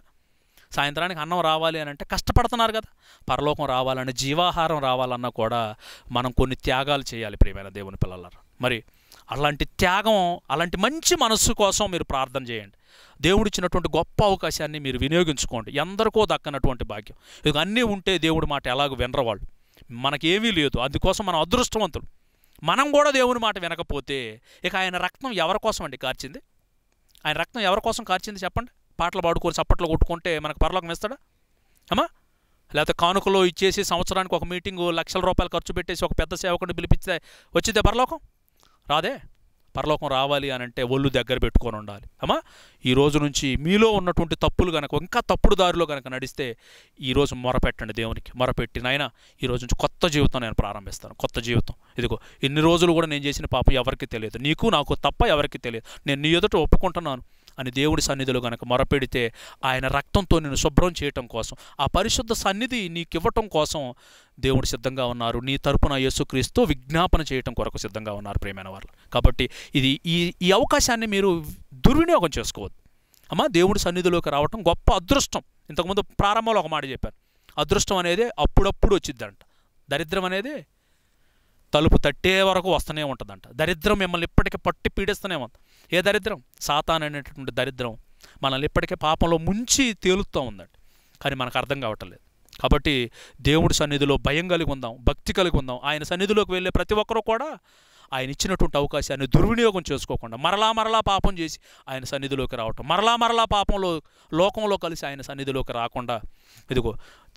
సాయంత్రానికి అన్నం రావాలి అని అంటే కష్టపడుతున్నారు కదా పరలోకం రావాలని జీవాహారం రావాలన్నా కూడా మనం కొన్ని త్యాగాలు చేయాలి ప్రియమైన దేవుని పిల్లలారు మరి అలాంటి త్యాగం అలాంటి మంచి మనస్సు కోసం మీరు ప్రార్థన చేయండి దేవుడు ఇచ్చినటువంటి గొప్ప అవకాశాన్ని మీరు వినియోగించుకోండి ఎందరికో దక్కనటువంటి భాగ్యం ఇది అన్నీ ఉంటే దేవుడు మాట ఎలాగో వినరవాళ్ళు మనకేమీ లేదు అందుకోసం మనం అదృష్టవంతులు మనం కూడా దేవుని మాట వినకపోతే ఇక ఆయన రక్తం ఎవరి కోసం అండి కార్చింది ఆయన రక్తం ఎవరి కోసం కార్చింది చెప్పండి పాటలు పాడుకొని చప్పట్లు కొట్టుకుంటే మనకు పరలోకం ఇస్తాడా అమ్మా లేకపోతే కానుకలో ఇచ్చేసి సంవత్సరానికి ఒక మీటింగు లక్షల రూపాయలు ఖర్చు పెట్టేసి ఒక పెద్ద సేవకుడిని పిలిపిస్తే వచ్చిందే పరలోకం రాదే పరలోకం రావాలి అని అంటే ఒళ్ళు దగ్గర పెట్టుకొని ఉండాలి అమ్మా ఈ రోజు నుంచి మీలో ఉన్నటువంటి తప్పులు కనుక ఇంకా తప్పుడు దారిలో కనుక నడిస్తే ఈరోజు మొరపెట్టండి దేవునికి మొరపెట్టి నాయన ఈ రోజు నుంచి కొత్త జీవితం నేను ప్రారంభిస్తాను కొత్త జీవితం ఇదిగో ఇన్ని రోజులు కూడా నేను చేసిన పాపం ఎవరికి తెలియదు నీకు నాకు తప్ప ఎవరికి తెలియదు నేను నీ ఎదుట ఒప్పుకుంటున్నాను అని దేవుడి సన్నిధిలో కనుక మొరపెడితే ఆయన రక్తంతో నేను శుభ్రం చేయటం కోసం ఆ పరిశుద్ధ సన్నిధి నీకు ఇవ్వటం కోసం దేవుడు సిద్ధంగా ఉన్నారు నీ తరపున యేసుక్రీస్తు విజ్ఞాపన చేయటం కొరకు సిద్ధంగా ఉన్నారు ప్రేమైన వాళ్ళు కాబట్టి ఇది ఈ ఈ అవకాశాన్ని మీరు దుర్వినియోగం చేసుకోవద్దు అమ్మ దేవుడి సన్నిధిలోకి రావటం గొప్ప అదృష్టం ఇంతకుముందు ప్రారంభంలో ఒక మాట చెప్పాను అదృష్టం అనేది అప్పుడప్పుడు వచ్చిద్దంట దరిద్రం అనేది తలుపు తట్టే వరకు వస్తూనే ఉంటుందంట దరిద్రం మిమ్మల్ని ఇప్పటికీ పట్టి పీడిస్తూనే ఉంది ఏ దరిద్రం సాతాన్ అనేటటువంటి దరిద్రం మనల్ని ఇప్పటికే పాపంలో ముంచి తేలుతూ ఉందండి కానీ మనకు అర్థం కావటం లేదు కాబట్టి దేవుడి సన్నిధిలో భయం కలిగి ఉందాం భక్తి కలిగి ఉందాం ఆయన సన్నిధిలోకి వెళ్ళే ప్రతి ఒక్కరూ కూడా ఆయన ఇచ్చినటువంటి అవకాశాన్ని దుర్వినియోగం చేసుకోకుండా మరలా మరలా పాపం చేసి ఆయన సన్నిధిలోకి రావటం మరలా మరలా పాపంలో లోకంలో కలిసి ఆయన సన్నిధిలోకి రాకుండా ఇదిగో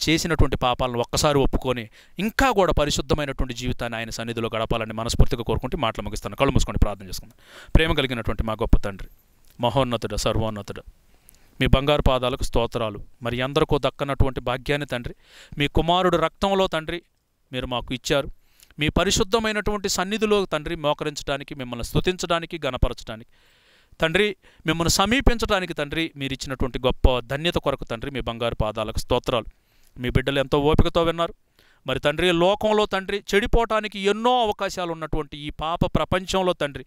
చేసినటువంటి పాపాలను ఒక్కసారి ఒప్పుకొని ఇంకా కూడా పరిశుద్ధమైనటువంటి జీవితాన్ని ఆయన సన్నిధిలో గడపాలని మనస్ఫూర్తిగా కోరుకుంటే మాటలు ముగిస్తాను కళ్ళు మూసుకొని ప్రార్థన చేసుకుందాం ప్రేమ కలిగినటువంటి మా గొప్ప తండ్రి మహోన్నతుడు సర్వోన్నతుడు మీ బంగారు పాదాలకు స్తోత్రాలు మరి అందరికీ దక్కనటువంటి భాగ్యాన్ని తండ్రి మీ కుమారుడు రక్తంలో తండ్రి మీరు మాకు ఇచ్చారు మీ పరిశుద్ధమైనటువంటి సన్నిధిలో తండ్రి మోకరించడానికి మిమ్మల్ని స్థుతించడానికి గణపరచడానికి తండ్రి మిమ్మల్ని సమీపించడానికి తండ్రి మీరు ఇచ్చినటువంటి గొప్ప ధన్యత కొరకు తండ్రి మీ బంగారు పాదాలకు స్తోత్రాలు మీ బిడ్డలు ఎంతో ఓపికతో విన్నారు మరి తండ్రి లోకంలో తండ్రి చెడిపోవటానికి ఎన్నో అవకాశాలు ఉన్నటువంటి ఈ పాప ప్రపంచంలో తండ్రి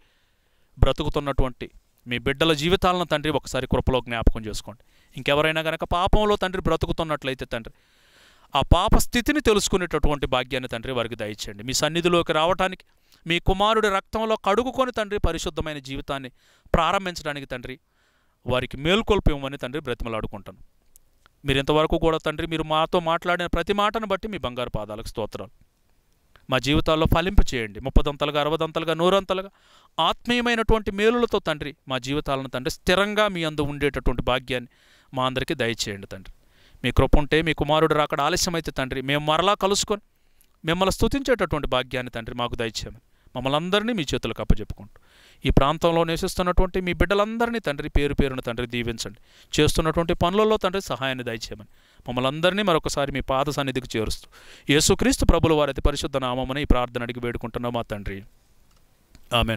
బ్రతుకుతున్నటువంటి మీ బిడ్డల జీవితాలను తండ్రి ఒకసారి కృపలో జ్ఞాపకం చేసుకోండి ఇంకెవరైనా కనుక పాపంలో తండ్రి బ్రతుకుతున్నట్లయితే తండ్రి ఆ పాప స్థితిని తెలుసుకునేటటువంటి భాగ్యాన్ని తండ్రి వారికి దయచేయండి మీ సన్నిధిలోకి రావటానికి మీ కుమారుడి రక్తంలో కడుగుకొని తండ్రి పరిశుద్ధమైన జీవితాన్ని ప్రారంభించడానికి తండ్రి వారికి మేల్కొల్పు ఇవ్వమని తండ్రి బ్రతిమలాడుకుంటాను మీరు ఇంతవరకు కూడా తండ్రి మీరు మాతో మాట్లాడిన ప్రతి మాటను బట్టి మీ బంగారు పాదాలకు స్తోత్రాలు మా జీవితాల్లో ఫలింప చేయండి ముప్పదంతలుగా అరవదంతలుగా నూరంతలుగా ఆత్మీయమైనటువంటి మేలులతో తండ్రి మా జీవితాలను తండ్రి స్థిరంగా మీ అందు ఉండేటటువంటి భాగ్యాన్ని మా అందరికీ దయచేయండి తండ్రి మీ కృప ఉంటే మీ కుమారుడు రాకడ ఆలస్యమైతే తండ్రి మేము మరలా కలుసుకొని మిమ్మల్ని స్థుతించేటటువంటి భాగ్యాన్ని తండ్రి మాకు దయచేయమని మమ్మల్ని అందరినీ మీ చేతులకు అప్పచెప్పుకుంటూ ఈ ప్రాంతంలో నివసిస్తున్నటువంటి మీ బిడ్డలందరినీ తండ్రి పేరు పేరును తండ్రి దీవించండి చేస్తున్నటువంటి పనులలో తండ్రి సహాయాన్ని దయచేయమని మమ్మల్ని అందరినీ మరొకసారి మీ పాద సన్నిధికి చేరుస్తూ యేసుక్రీస్తు ప్రభులు వారి అతి పరిశుద్ధ నామమని ఈ ప్రార్థన అడిగి వేడుకుంటున్నాం మా తండ్రి ఆమె